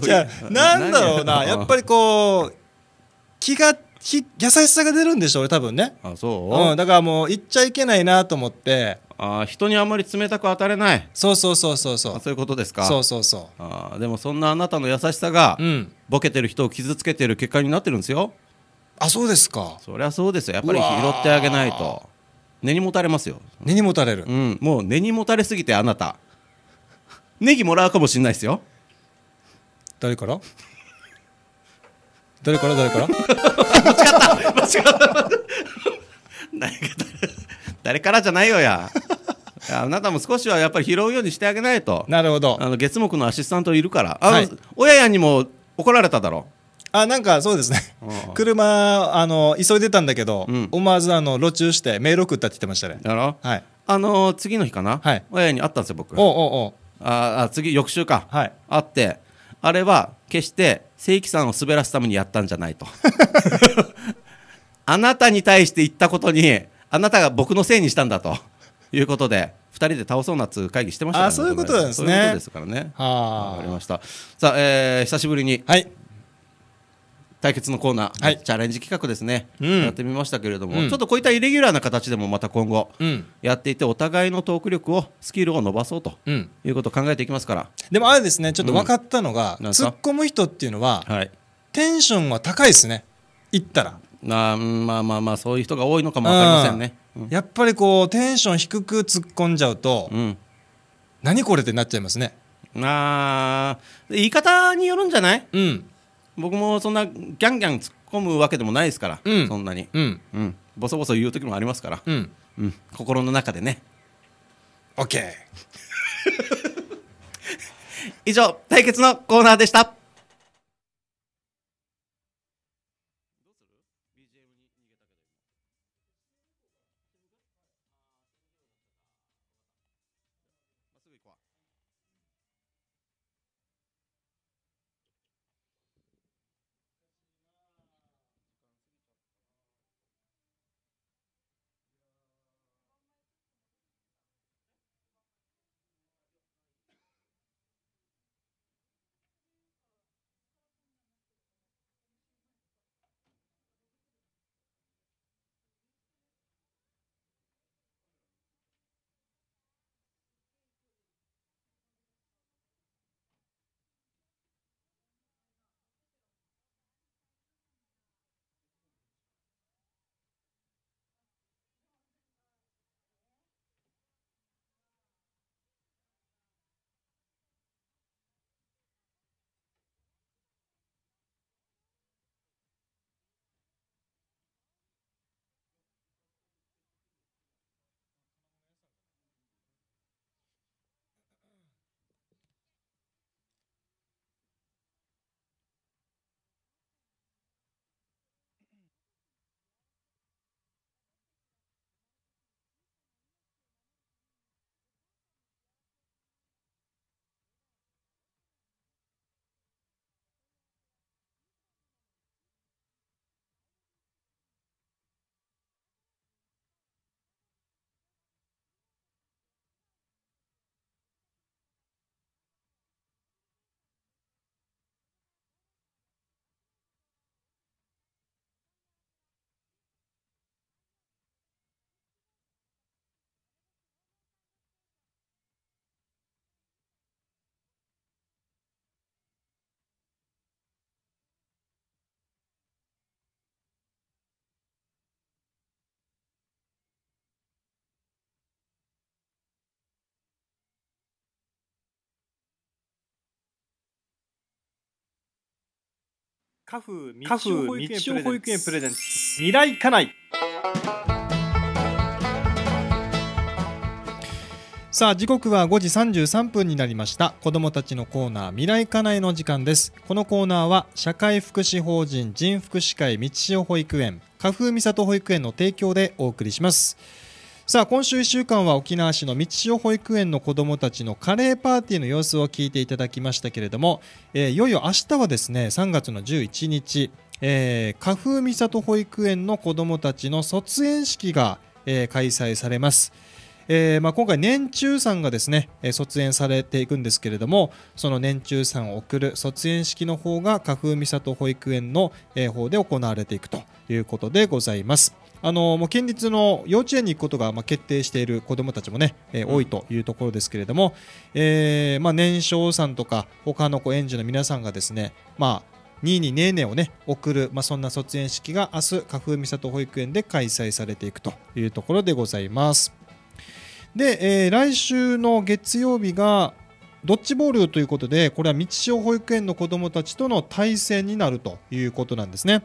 じゃあなんだろうなやっぱりこう気が優しさが出るんでしょ俺多分ねあそう、うん、だからもう言っちゃいけないなと思ってあ人にあんまり冷たく当たれないそうそうそうそうそうそういうことですかそうそうそうあでもそんなあなたの優しさが、うん、ボケてる人を傷つけてる結果になってるんですよあそうですかそりゃそうですよやっぱり拾ってあげないと根にもたれますよ根にもたれる、うん、もう根にもたれすぎてあなたネギもらうかもしれないですよ誰から誰から誰から [laughs] 間違った間違った何が誰誰からじゃないよや [laughs] あなたも少しはやっぱり拾うようにしてあげないとなるほどあの月目のアシスタントいるからあの、はい、親やにも怒られただろうあなんかそうですね、車あの急いでたんだけど、うん、思わずあの路中してメール送ったって言ってましたねろ、はい、あの次の日かな、はい、親に会ったんですよ僕おおおああ次翌週か、はい、会ってあれは決して正規さんを滑らすためにやったんじゃないと [laughs] あなたに対して言ったことにあなたが僕のせいにしたんだと [laughs] いうことで2人で倒そうなっつ会議してました、ね、あそういうことなんですねそういうことですからねはありましたさあ、えー、久しぶりに、はい、対決のコーナー、はい、チャレンジ企画ですね、うん、やってみましたけれども、うん、ちょっとこういったイレギュラーな形でもまた今後、うん、やっていてお互いのトーク力をスキルを伸ばそうと、いうことを考えていきますからでもあれですねちょっと分かったのが、突っ込む人っていうのは、はい、テンションが高いですね行ったらあまあまあまあそういう人が多いのかも分かりませんね、うん、やっぱりこうテンション低く突っ込んじゃうと、うん、何これってなっちゃいますねあ言い方によるんじゃない、うん、僕もそんなギャンギャン突っ込むわけでもないですから、うん、そんなに、うんうん、ボソボソ言う時もありますから、うんうん、心の中でね OK [laughs] 以上対決のコーナーでしたカフ日曜保育園プレゼンツ未来家内さあ時刻は5時33分になりました子どもたちのコーナー未来家内の時間ですこのコーナーは社会福祉法人人福祉会道代保育園花風美里保育園の提供でお送りしますさあ今週1週間は沖縄市の道代保育園の子どもたちのカレーパーティーの様子を聞いていただきましたけれども、えー、いよいよ明日はですね3月の11日、えー、花風三里保育園の子どもたちの卒園式が、えー、開催されます。えーまあ、今回年中さんがですね、卒園されていくんですけれどもその年中さんを送る卒園式の方が花風三里保育園の、方で行われていくということでございます。あのもう県立の幼稚園に行くことが、まあ、決定している子どもたちもね、えー、多いというところですけれども、えーまあ、年少さんとか他の子園児の皆さんがですね、まあ、2位にねーねーをね送る、まあ、そんな卒園式が明日花風美里保育園で開催されていくというところでございます。で、えー、来週の月曜日が、ドッジボールということで、これは道潮保育園の子どもたちとの対戦になるということなんですね。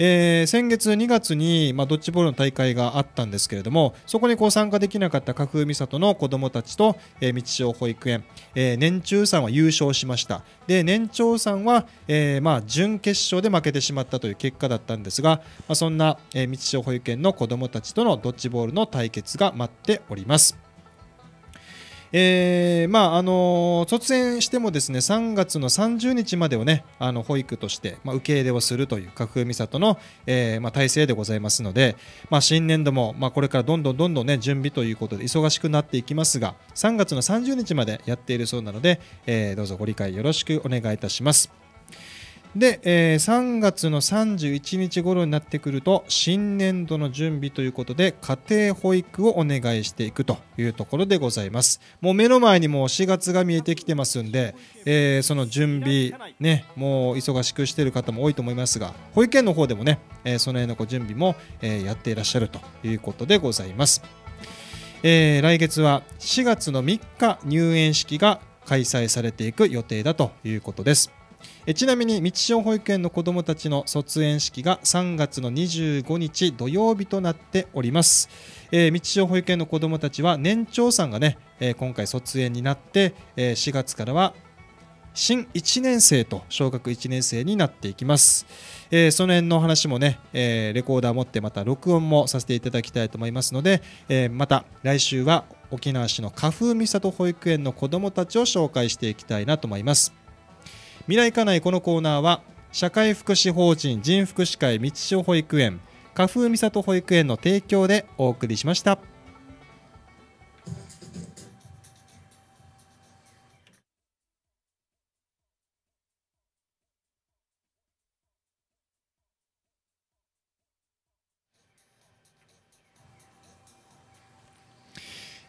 えー、先月2月に、まあ、ドッジボールの大会があったんですけれども、そこにこう参加できなかった架空里の子どもたちと、えー、道潮保育園、えー、年中さんは優勝しました。で、年長さんは、えー、まあ、準決勝で負けてしまったという結果だったんですが、まあ、そんな、えー、道潮保育園の子どもたちとのドッジボールの対決が待っております。えー、まああの卒園してもですね3月の30日までをねあの保育として、まあ、受け入れをするという架空里の、えーまあ、体制でございますので、まあ、新年度も、まあ、これからどんどんどんどんね準備ということで忙しくなっていきますが3月の30日までやっているそうなので、えー、どうぞご理解よろしくお願いいたします。で、えー、3月の31日頃になってくると新年度の準備ということで家庭保育をお願いしていくというところでございますもう目の前にもう4月が見えてきてますんで、えー、その準備ねもう忙しくしている方も多いと思いますが保育園の方でもね、えー、その辺のご準備も、えやっていらっしゃるということでございます、え来月は4月の3日入園式が開催されていく予定だということですえちなみに道潮保育園の子どもたちの卒園式が3月の25日土曜日となっております、えー、道潮保育園の子どもたちは年長さんがね、えー、今回卒園になって、えー、4月からは新1年生と小学1年生になっていきます、えー、その辺の話もね、えレコーダー持ってまた録音もさせていただきたいと思いますので、えまた来週は沖縄市の花風三里保育園の子どもたちを紹介していきたいなと思います未来家内このコーナーは社会福祉法人人福祉会道潮保育園花風美里保育園の提供でお送りしました。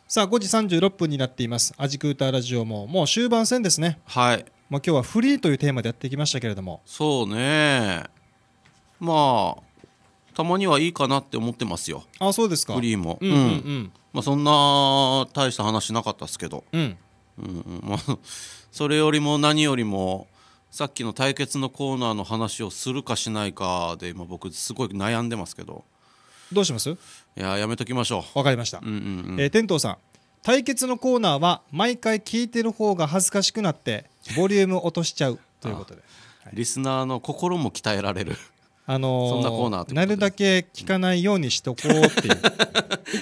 さあ5時36分になっていますアジクーターラジオももう終盤戦ですねはいまあ、今日はフリーというテーマでやってきましたけれどもそうねまあたまにはいいかなって思ってますよあそうですかフリーもうん、うんうん、まあ、そんな大した話なかったですけど、うんうんうんまあ、それよりも何よりもさっきの対決のコーナーの話をするかしないかで今僕すごい悩んでますけどどうしますいややめときましょうわかりました、うんうんうん、えー、天童さん対決のコーナーは毎回聞いてる方が恥ずかしくなってボリューム落としちゃう [laughs] ということでリスナーの心も鍛えられるあのー、なるだけ聞かないようにしとこうっていう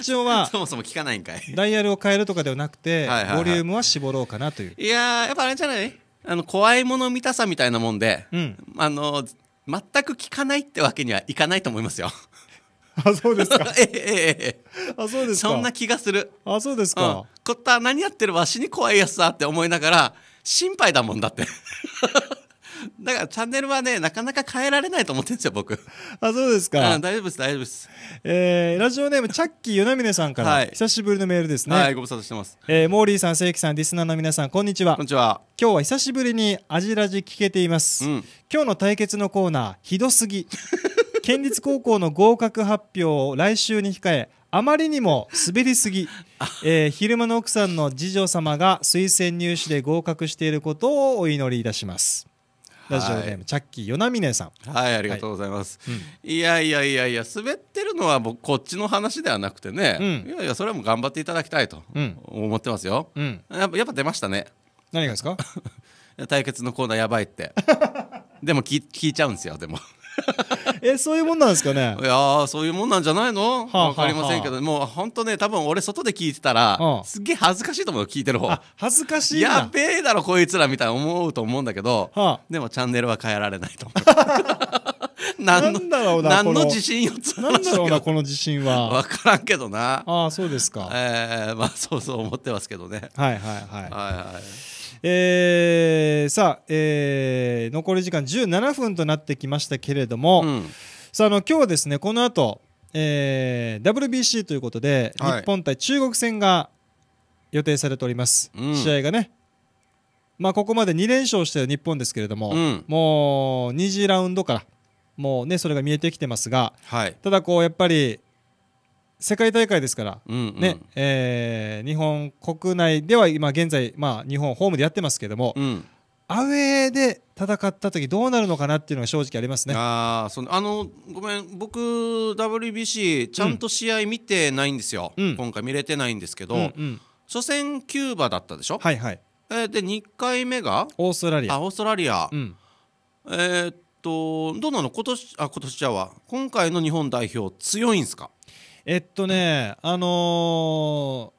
[laughs] 一応はそもそも聞かないんかいダイヤルを変えるとかではなくてボリュームは絞ろうかなといういややっぱあれじゃないあの怖いもの見たさみたいなもんで、うん、あのー、全く聞かないってわけにはいかないと思いますよ [laughs] あそうですか [laughs] ええええあそうですそんな気がするあそうですか、うん、こった何やってるわしに怖いやつだって思いながら心配だもんだって [laughs] だからチャンネルはねなかなか変えられないと思ってんですよ僕あそうですか、うん、大丈夫です大丈夫ですえー、ラジオネームチャッキー与那峰さんから、はい、久しぶりのメールですねはいご無沙汰してます、えー、モーリーさん正規さんリスナーの皆さんこんにちはこんにちは今日は久しぶりにアジラジ聞けています、うん、今日の対決のコーナーひどすぎ県立高校の合格発表を来週に控えあまりにも滑りすぎ、えー、昼間の奥さんの次女様が推薦入試で合格していることをお祈りいたしますラジオネーム、チャッキーよなみねさんはいありがとうございます、はい、いやいやいやいや滑ってるのは僕こっちの話ではなくてね、うん、いやいやそれはもう頑張っていただきたいと思ってますよ、うん、やっぱやっぱ出ましたね何がですか [laughs] 対決のコーナーやばいって [laughs] でも聞聞いちゃうんですよでも [laughs] えそういうもんなんですかねいやそういうもんなんじゃないの、はあはあ、分かりませんけどもう本当ね多分俺外で聞いてたら、うん、すげえ恥ずかしいと思う聞いてる方恥ずかしいやべえだろこいつらみたいな思うと思うんだけど、はあ、でもチャンネルは変えられないと思う。[laughs] 何のだろうな何の自信をつなんだろうなこの自信は分からんけどなああそうですかええー、まあそうそう思ってますけどねはいはいはいはいはいえー、さあ、えー、残り時間17分となってきましたけれども、うん、さああの今日はですねこの後、えー、WBC ということで、はい、日本対中国戦が予定されております、うん、試合がね、まあ、ここまで2連勝している日本ですけれども、うん、もう2次ラウンドからもう、ね、それが見えてきてますが、はい、ただこうやっぱり世界大会ですから、うんうん、ねえー、日本国内では今現在、まあ、日本ホームでやってますけども、うん、アウェーで戦った時どうなるのかなっていうのが正直ありますねあそのあのごめん僕 WBC ちゃんと試合見てないんですよ、うん、今回見れてないんですけど、うんうん、初戦キューバだったでしょ、はいはいえー、で2回目がオーストラリアオーストラリア、えー、っとどうなの今年あ今年じゃは今回の日本代表強いんですかえっとね、あのー、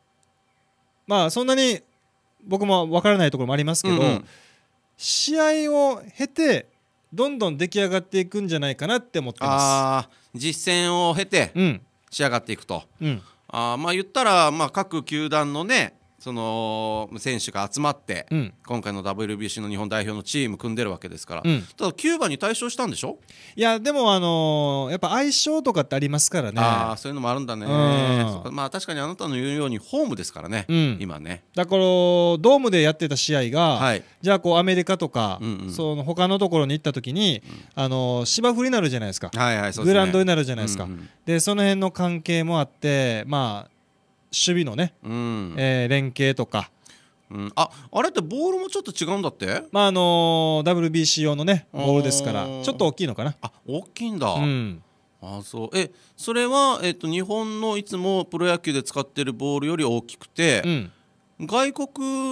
まあそんなに僕も分からないところもありますけど、うんうん、試合を経てどんどん出来上がっていくんじゃないかなって思ってます実戦を経て仕上がっていくと、うん、あまあ言ったらまあ各球団のねその選手が集まって、うん、今回の WBC の日本代表のチーム組んでるわけですから、うん、ただキューバに対象したんでしょいやでも、あのー、やっぱ相性とかってありますからねあそういうのもあるんだね、うん、まあ、確かにあなたの言うようにホームですからね、今ねだからドームでやってた試合が、はい、じゃあこうアメリカとか、うんうん、その他のところに行った時に、あのー、芝生になるじゃないですか、はいはい、ね、グラウンドになるじゃないですか、うんうん、でその辺の関係もあってまあ守備のね、うん、えー、連携とか、うん、ああれってボールもちょっと違うんだってまああのー、WBC 用のねボールですからちょっと大きいのかなあ大きいんだ、うん、あそうえそれは、えーと、日本のいつもプロ野球で使ってるボールより大きくて、うん外国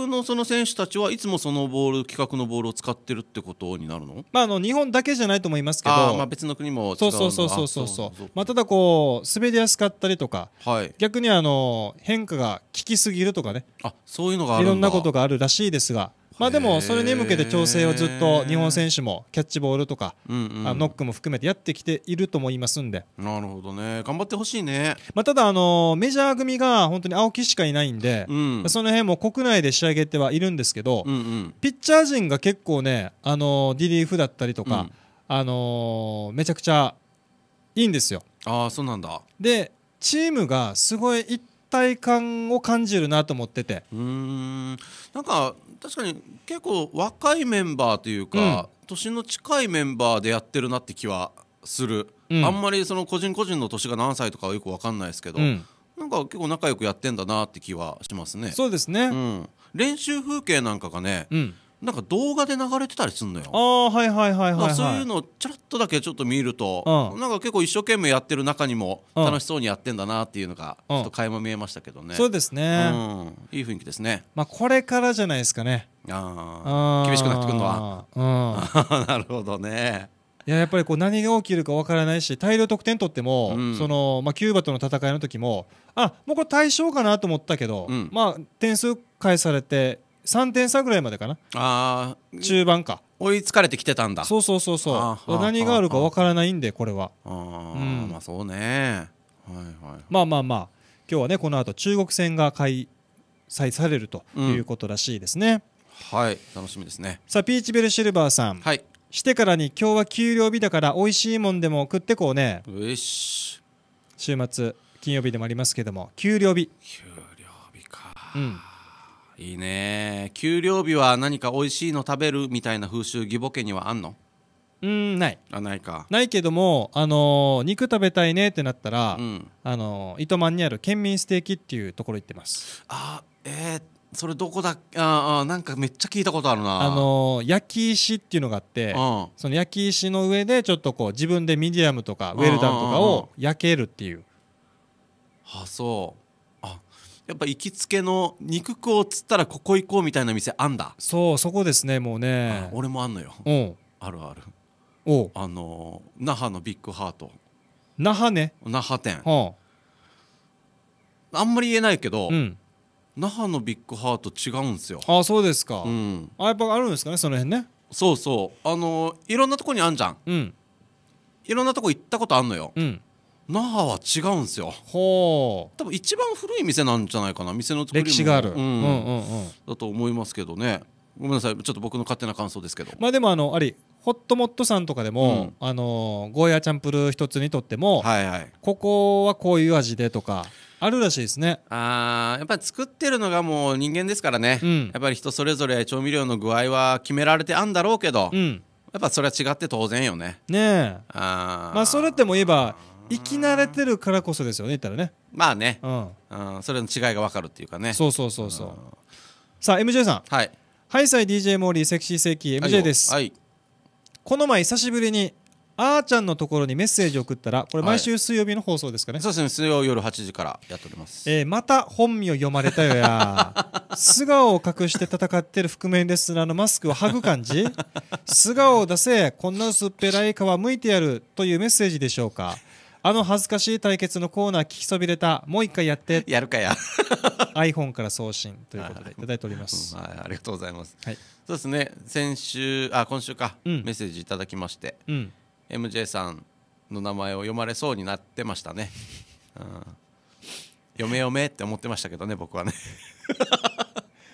のその選手たちはいつもそのボール規格のボールを使ってるってことになるの,、まあ、あの日本だけじゃないと思いますけどまあ、別の国もそうそうそうそうそうそうまあ、ただこう滑りやすかったりとか、はい、逆にあの変化が効きすぎるとかねあそういうのがいろんなことがあるらしいですがまあでもそれに向けて調整をずっと日本選手もキャッチボールとか、うんうん、ノックも含めてやってきていると思いますんでなるほどね頑張ってほしいね、まあ、ただ、あのメジャー組が本当に青木しかいないんで、うん、その辺も国内で仕上げてはいるんですけど、うんうん、ピッチャー陣が結構ね、あのリリーフだったりとか、うん、あのめちゃくちゃいいんですよ。あそうなんだでチームがすごい一体感を感じるなと思っててうんなんか確かに結構若いメンバーというか、うん、年の近いメンバーでやってるなって気はする、うん、あんまりその個人個人の年が何歳とかはよく分かんないですけど、うん、なんか結構仲良くやってんだなって気はしますね。そうですね、練習風景なんかがね、なんか動画で流れてたりすんのよああはいはいはいはい、はい、そういうのをちらっとだけちょっと見ると、うん、なんか結構一生懸命やってる中にも楽しそうにやってんだなっていうのがちょっと垣間見えましたけどね、うん、そうですね、うん、いい雰囲気ですねまあこれからじゃないですかねああ厳しくなってくるのはうん [laughs] なるほどねいややっぱりこう何が起きるかわからないし大量得点取っても、うん、そのまあ、キューバとの戦いの時もあもうこれ対象かなと思ったけど、まあ、点数返されて3点差ぐらいまでかなあ中盤か追いつかれてきてたんだそうそうそうそう何があるかわからないんでこれはあ、うん、まあそうね、はいはい、まあまあまあ今日はねこの後中国戦が開催されるということらしいですね、うん、はい楽しみですねさあピーチベルシルバーさん、はい、してからに今日は給料日だから美味しいもんでも食ってこうねよし週末金曜日でもありますけども給料日給料日かうんいいね給料日は何か美味しいの食べるみたいな風習義母家にはあんのうんないあないかないけども、あのー肉食べたいねってなったら、うんあのー糸満にある県民ステーキっていうところ行ってますあえー、それどこだっけああなんかめっちゃ聞いたことあるなあのー焼き石っていうのがあってうんその焼き石の上でちょっとこう自分でミディアムとかウェルダンとかを焼けるっていうあそうやっぱ行きつけの肉食おうっつったらここ行こうみたいな店あんだそうそこですねもうね俺もあんのよあるあるおあの那覇のビッグハート那覇ね那覇店あんまり言えないけど、うん、那覇のビッグハート違うんですよあそうですか、うん、あやっぱあるんですかねその辺ねそうそうあのいろんなとこにあんじゃん、うん、いろんなとこ行ったことあんのよ、うん、那覇は違うんですよほう多分一番古い店なんじゃないかな店の歴史がある、うん、うんうんうんだと思いますけどねごめんなさいちょっと僕の勝手な感想ですけどまあでもあのありホットモットさんとかでも、うん、あのゴーヤチャンプル一つにとっても、はいはい、ここはこういう味でとかあるらしいですねあやっぱり作ってるのがもう人間ですからね、うん、やっぱり人それぞれ調味料の具合は決められてあんだろうけど、うん、やっぱそれは違って当然よねねえあまあそれっても言えば生き慣れてるからこそですよね言ったらねまあね、うんそれの違いが分かるっていうかねそうそうそうそうさあ MJ さんはいハイサイ DJ モーリーセクシーセキ MJ です、はい、この前久しぶりにあーちゃんのところにメッセージを送ったらこれ毎週水曜日の放送ですかね、はい、そうですね水曜夜8時からやっております、えー、また本名読まれたよや [laughs] 素顔を隠して戦ってる覆面レスラーのマスクを剥ぐ感じ [laughs] 素顔を出せこんな薄っぺらい皮むいてやるというメッセージでしょうかあの恥ずかしい対決のコーナー聞きそびれたもう一回やってやるかや [laughs] iPhone から送信ということでいただいております、はい、ありがとうございます、はい、そうですね先週あ今週か、うん、メッセージいただきまして、うん、MJ さんの名前を読まれそうになってましたね、うん、嫁嫁って思ってましたけどね僕はね [laughs]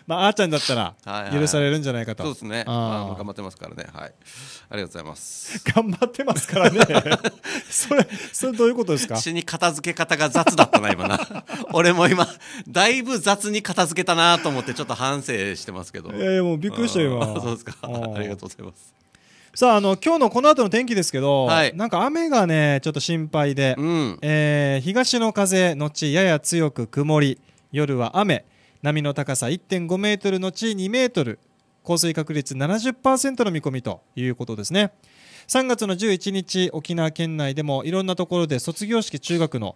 まあ、あーちゃんだったら許されるんじゃないかと、はいはい、そうですねあ頑張ってますからね、はい、ありがとうございます [laughs] 頑張ってますからね [laughs] それそれどういうことですか死に片付け方が雑だったな今な [laughs] 俺も今だいぶ雑に片付けたなと思ってちょっと反省してますけどいやいやもうびっくりした今そうですかありがとうございますさあ、あの今日のこの後の天気ですけど、はい、なんか雨がね、ちょっと心配で、うん、えー、東の風、のちやや強く曇り、夜は雨、波の高さ1.5メートルのち2メートル降水確率70%の見込みということですね。3月の11日沖縄県内でもいろんなところで卒業式中学の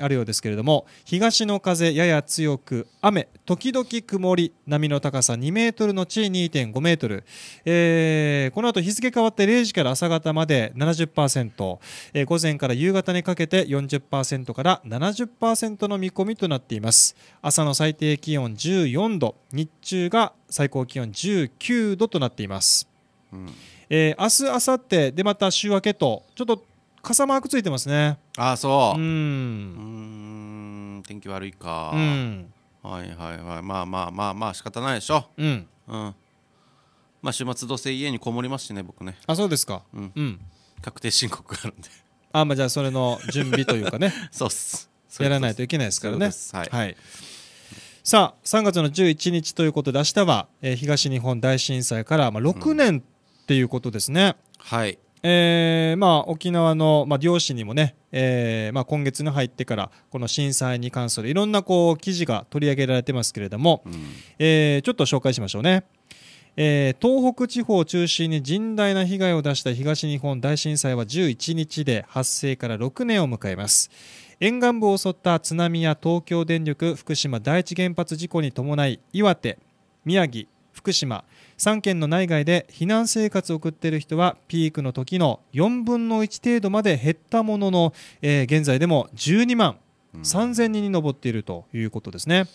あるようですけれども東の風やや強く雨時々曇り波の高さ2メートルの地2.5メートル、えー、この後日付変わって0時から朝方まで70%、えー、午前から夕方にかけて40%から70%の見込みとなっています朝の最低気温14度日中が最高気温19度となっています、うんえー、明日明後日でまた週明けとちょっと傘マークついてますねああそううんうん天気悪いかはいはいはいまあまあまあまあ仕方ないでしょうん、うん、まあ週末どうせ家にこもりますしね僕ねあそうですか、うん、うん、確定申告があるんであまあじゃあそれの準備というかね [laughs] そうっすやらないといけないですからねはい、はい、さあ3月の11日ということで明日は、えー、東日本大震災から、まあ、6年ていうことですね。はいえーまあ、沖縄の、まあ、漁師にもね、えーまあ、今月に入ってからこの震災に関するいろんなこう記事が取り上げられてますけれども、うん、えー、ちょっと紹介しましょうね、えー、東北地方を中心に甚大な被害を出した東日本大震災は11日で発生から6年を迎えます沿岸部を襲った津波や東京電力福島第一原発事故に伴い岩手宮城福島3県の内外で避難生活を送っている人はピークの時の4分の1程度まで減ったものの、えー、現在でも12万3000人に上っているということですね、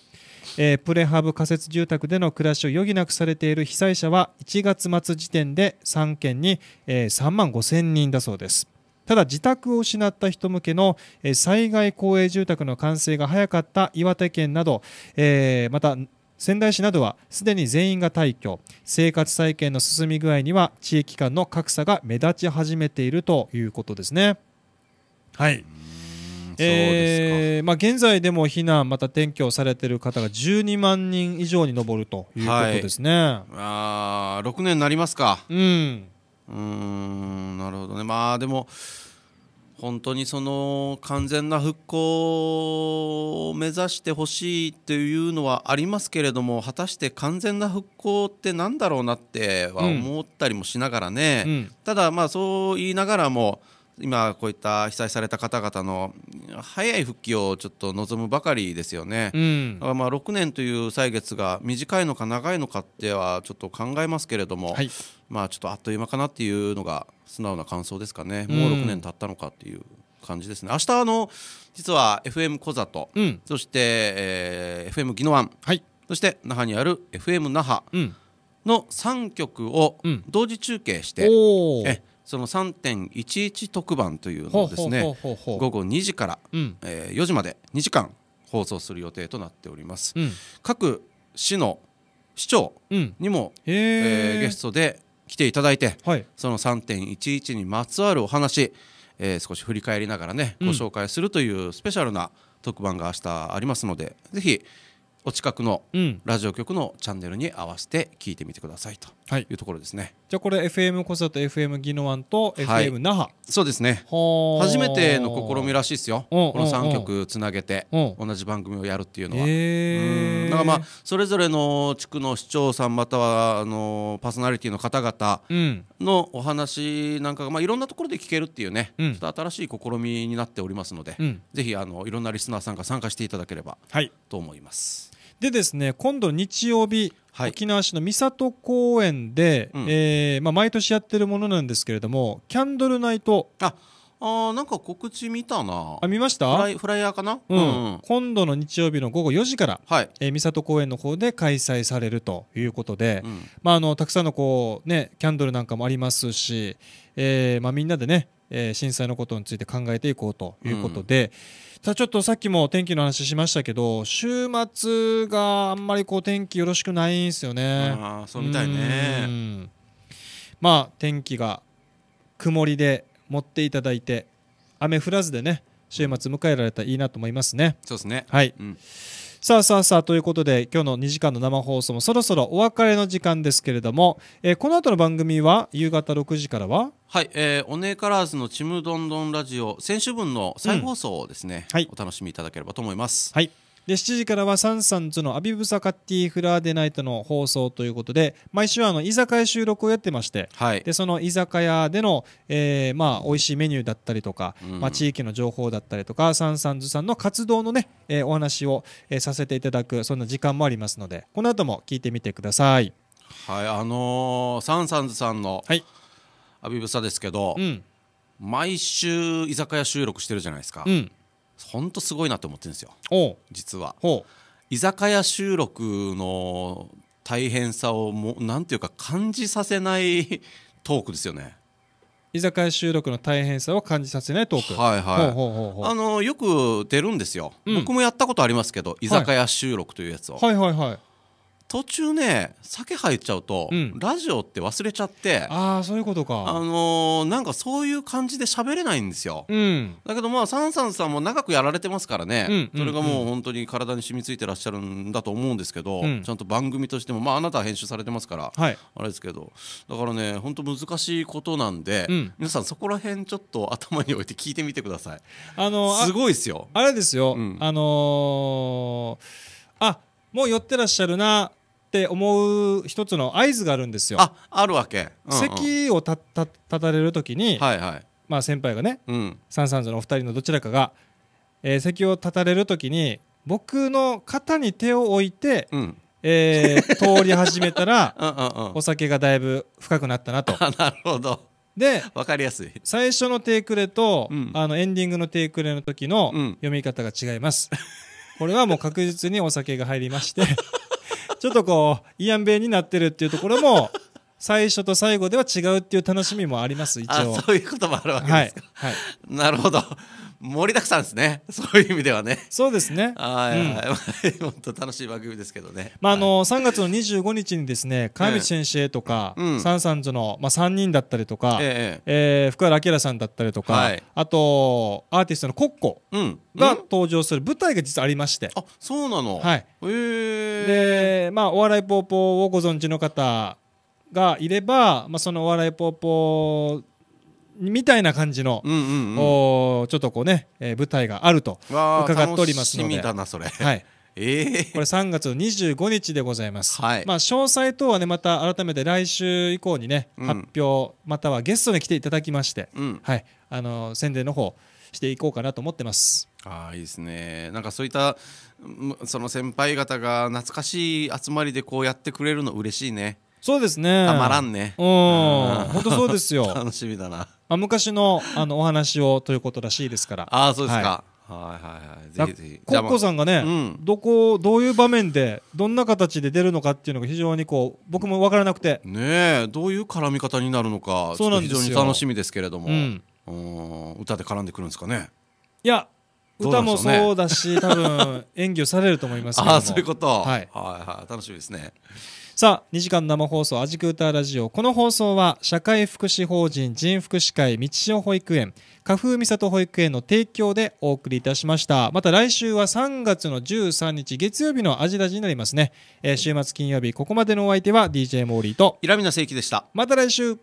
えー、プレハブ仮設住宅での暮らしを余儀なくされている被災者は1月末時点で3県に、えー、3万5000人だそうですただ自宅を失った人向けの災害公営住宅の完成が早かった岩手県など、えー、また仙台市などはすでに全員が退去生活再建の進み具合には地域間の格差が目立ち始めているということですね。はいえーまあ、現在でも避難また転居されている方が12万人以上に上るということですね。はい、あ6年になりますか。うんうんなるほどね、まあでも本当にその完全な復興を目指してほしいというのはありますけれども果たして完全な復興って何だろうなっては思ったりもしながらね、うんうん、ただまあそう言いながらも今こういった被災された方々の早い復帰をちょっと望むばかりですよね、うん、まあ6年という歳月が短いのか長いのかってはちょっと考えますけれども、はい、まあちょっとあっという間かなっていうのが素直な感想ですかね、もう6年経ったのかっていう感じですね明日あの実は FM 小里、うん、そして、えー、FM 宜野湾、はい、そして那覇にある FM 那覇の3曲を同時中継して、えその3.11特番というのをですね午後2時から、うん、えー、4時まで2時間放送する予定となっております、うん、各市の市長にも、うん、えー、ゲストで来ていただいて、はい、その3.11にまつわるお話、えー、少し振り返りながらね、ご紹介するというスペシャルな特番が明日ありますのでぜひお近くのラジオ局のチャンネルに合わせて聞いてみてくださいとはいうところですね、じゃあこれ FM コサと FM ギノワンと FM 那覇、はい、そうですね初めての試みらしいですよこの3曲つなげて同じ番組をやるっていうのは、うん、だからまあそれぞれの地区の市長さんまたはあのパーソナリティの方々のお話なんかが、まあ、いろんなところで聞けるっていうね、うん、ちょっと新しい試みになっておりますので、うん、ぜひあのいろんなリスナーさんが参加していただければと思います。はいでですね今度日曜日、はい、沖縄市の三郷公園で、うん、えー、まあ、毎年やってるものなんですけれどもキャンドルナイトああなんか告知見たなあ見ましたフライヤーかな、うん、うん、今度の日曜日の午後4時から、はいえー、三郷公園の方で開催されるということで、うん、まあ、あのたくさんのこう、ね、キャンドルなんかもありますし、えーまあ、みんなでね、えー、震災のことについて考えていこうということで、うんさあちょっとさっきも天気の話しましたけど週末があんまりこう天気よろしくないんですよねああそうみたいねまあ天気が曇りで持っていただいて雨降らずでね週末迎えられたらいいなと思いますねそうですねはい、うんさあさあさあということで今日の2時間の生放送もそろそろお別れの時間ですけれども、えー、この後の番組は夕方6時からははい、えー、おねえカラーズのちむどんどんラジオ先週分の再放送をですね、うんはい、お楽しみいただければと思います。はいで、7時からはサンサンズのアビブサカッティフラーデナイトの放送ということで、毎週あの、居酒屋収録をやってまして、はい、で、その居酒屋での、えー、まあ、美味しいメニューだったりとか、うん、まあ、地域の情報だったりとか、サンサンズさんの活動のね、えー、お話を、えー、させていただく、そんな時間もありますので、この後も聞いてみてください。はい、あのー、サンサンズさんの、はい、アビブサですけど、うん、毎週居酒屋収録してるじゃないですか。うんほんとすごいなと思ってるんですよ実は居酒屋収録の大変さをもなんていうか感じさせないトークですよね居酒屋収録の大変さを感じさせないトークはいはいあのよく出るんですよ、うん、僕もやったことありますけど居酒屋収録というやつを、はい、はいはいはい途中ね酒入っちゃうと、うん、ラジオって忘れちゃってああそういうことかあのー、なんかそういう感じで喋れないんですよ、うん、だけどまあサンサンさんも長くやられてますからね、うん、それがもう本当に体に染みついてらっしゃるんだと思うんですけど、ちゃんと番組としてもまああなたは編集されてますから、はい、あれですけどだからね本当難しいことなんで、皆さんそこら辺ちょっと頭に置いて聞いてみてくださいあのすごいですよあれですよ、あのー、あもう寄ってらっしゃるなって思う一つの合図があるんですよ。ああるわけ、うんうん、席を立たれる時に、はいはい、まあ、先輩がね、うん、サンサンズのお二人のどちらかが、えー、席を立たれる時に僕の肩に手を置いて、うん、えー、[laughs] 通り始めたらうん、お酒がだいぶ深くなったなと。なるほどで分かりやすい最初のテイクレと、うん、あのエンディングのテイクレの時の読み方が違います、これはもう確実にお酒が入りましてちょっとこうイアンベイになってるっていうところも最初と最後では違うっていう楽しみもあります一応そういうこともあるわけですか、はいはい、なるほど盛りだくさんですね [laughs] そういう意味ではねそうですねはい、うん、[laughs] 本当楽しい番組ですけどねまああの三月の二十五日にですね [laughs] 川道先生とか、うん、サンサンズのまあ三人だったりとか、ええ福原明さんだったりとか、あとアーティストのコッコが登場する舞台が実はありまして、あそうなのはいえでまあお笑いぽーぽをご存知の方がいれば、まあ、そのお笑いぽーぽみたいな感じの、うんうんうん、おちょっとこうね、えー、舞台があると伺っておりますのではい [laughs] えー、これ3月の25日でございます、はい、まあ、詳細等はねまた改めて来週以降にね、うん、発表またはゲストに来ていただきまして、うん、はいあのー、宣伝の方していこうかなと思ってます。あいいですねなんかそういったその先輩方が懐かしい集まりでこうやってくれるの嬉しいね。そうですねたまらんねうん本当そうですよ [laughs] 楽しみだな、あ、昔のあのお話をということらしいですからああそうですか、はいはいはいぜひぜひ。コッコさんがね、うん、どこ、どういう場面で、どんな形で出るのかっていうのが非常にこう、僕も分からなくて。ねえ、どういう絡み方になるのか、そうなん非常に楽しみですけれども、うん、歌で絡んでくるんですかね。いや、歌もそうだし、多分 [laughs] 演技をされると思いますけどああ、そういうこと。はい、はいはい、楽しみですね。さあ2時間生放送「アジクーターラジオ」この放送は社会福祉法人人福祉会道潮保育園花風三里保育園の提供でお送りいたしましたまた来週は3月の13日月曜日のアジラジになりますね、えー、週末金曜日ここまでのお相手は DJ モーリーとイラミナセイキでしたまた来週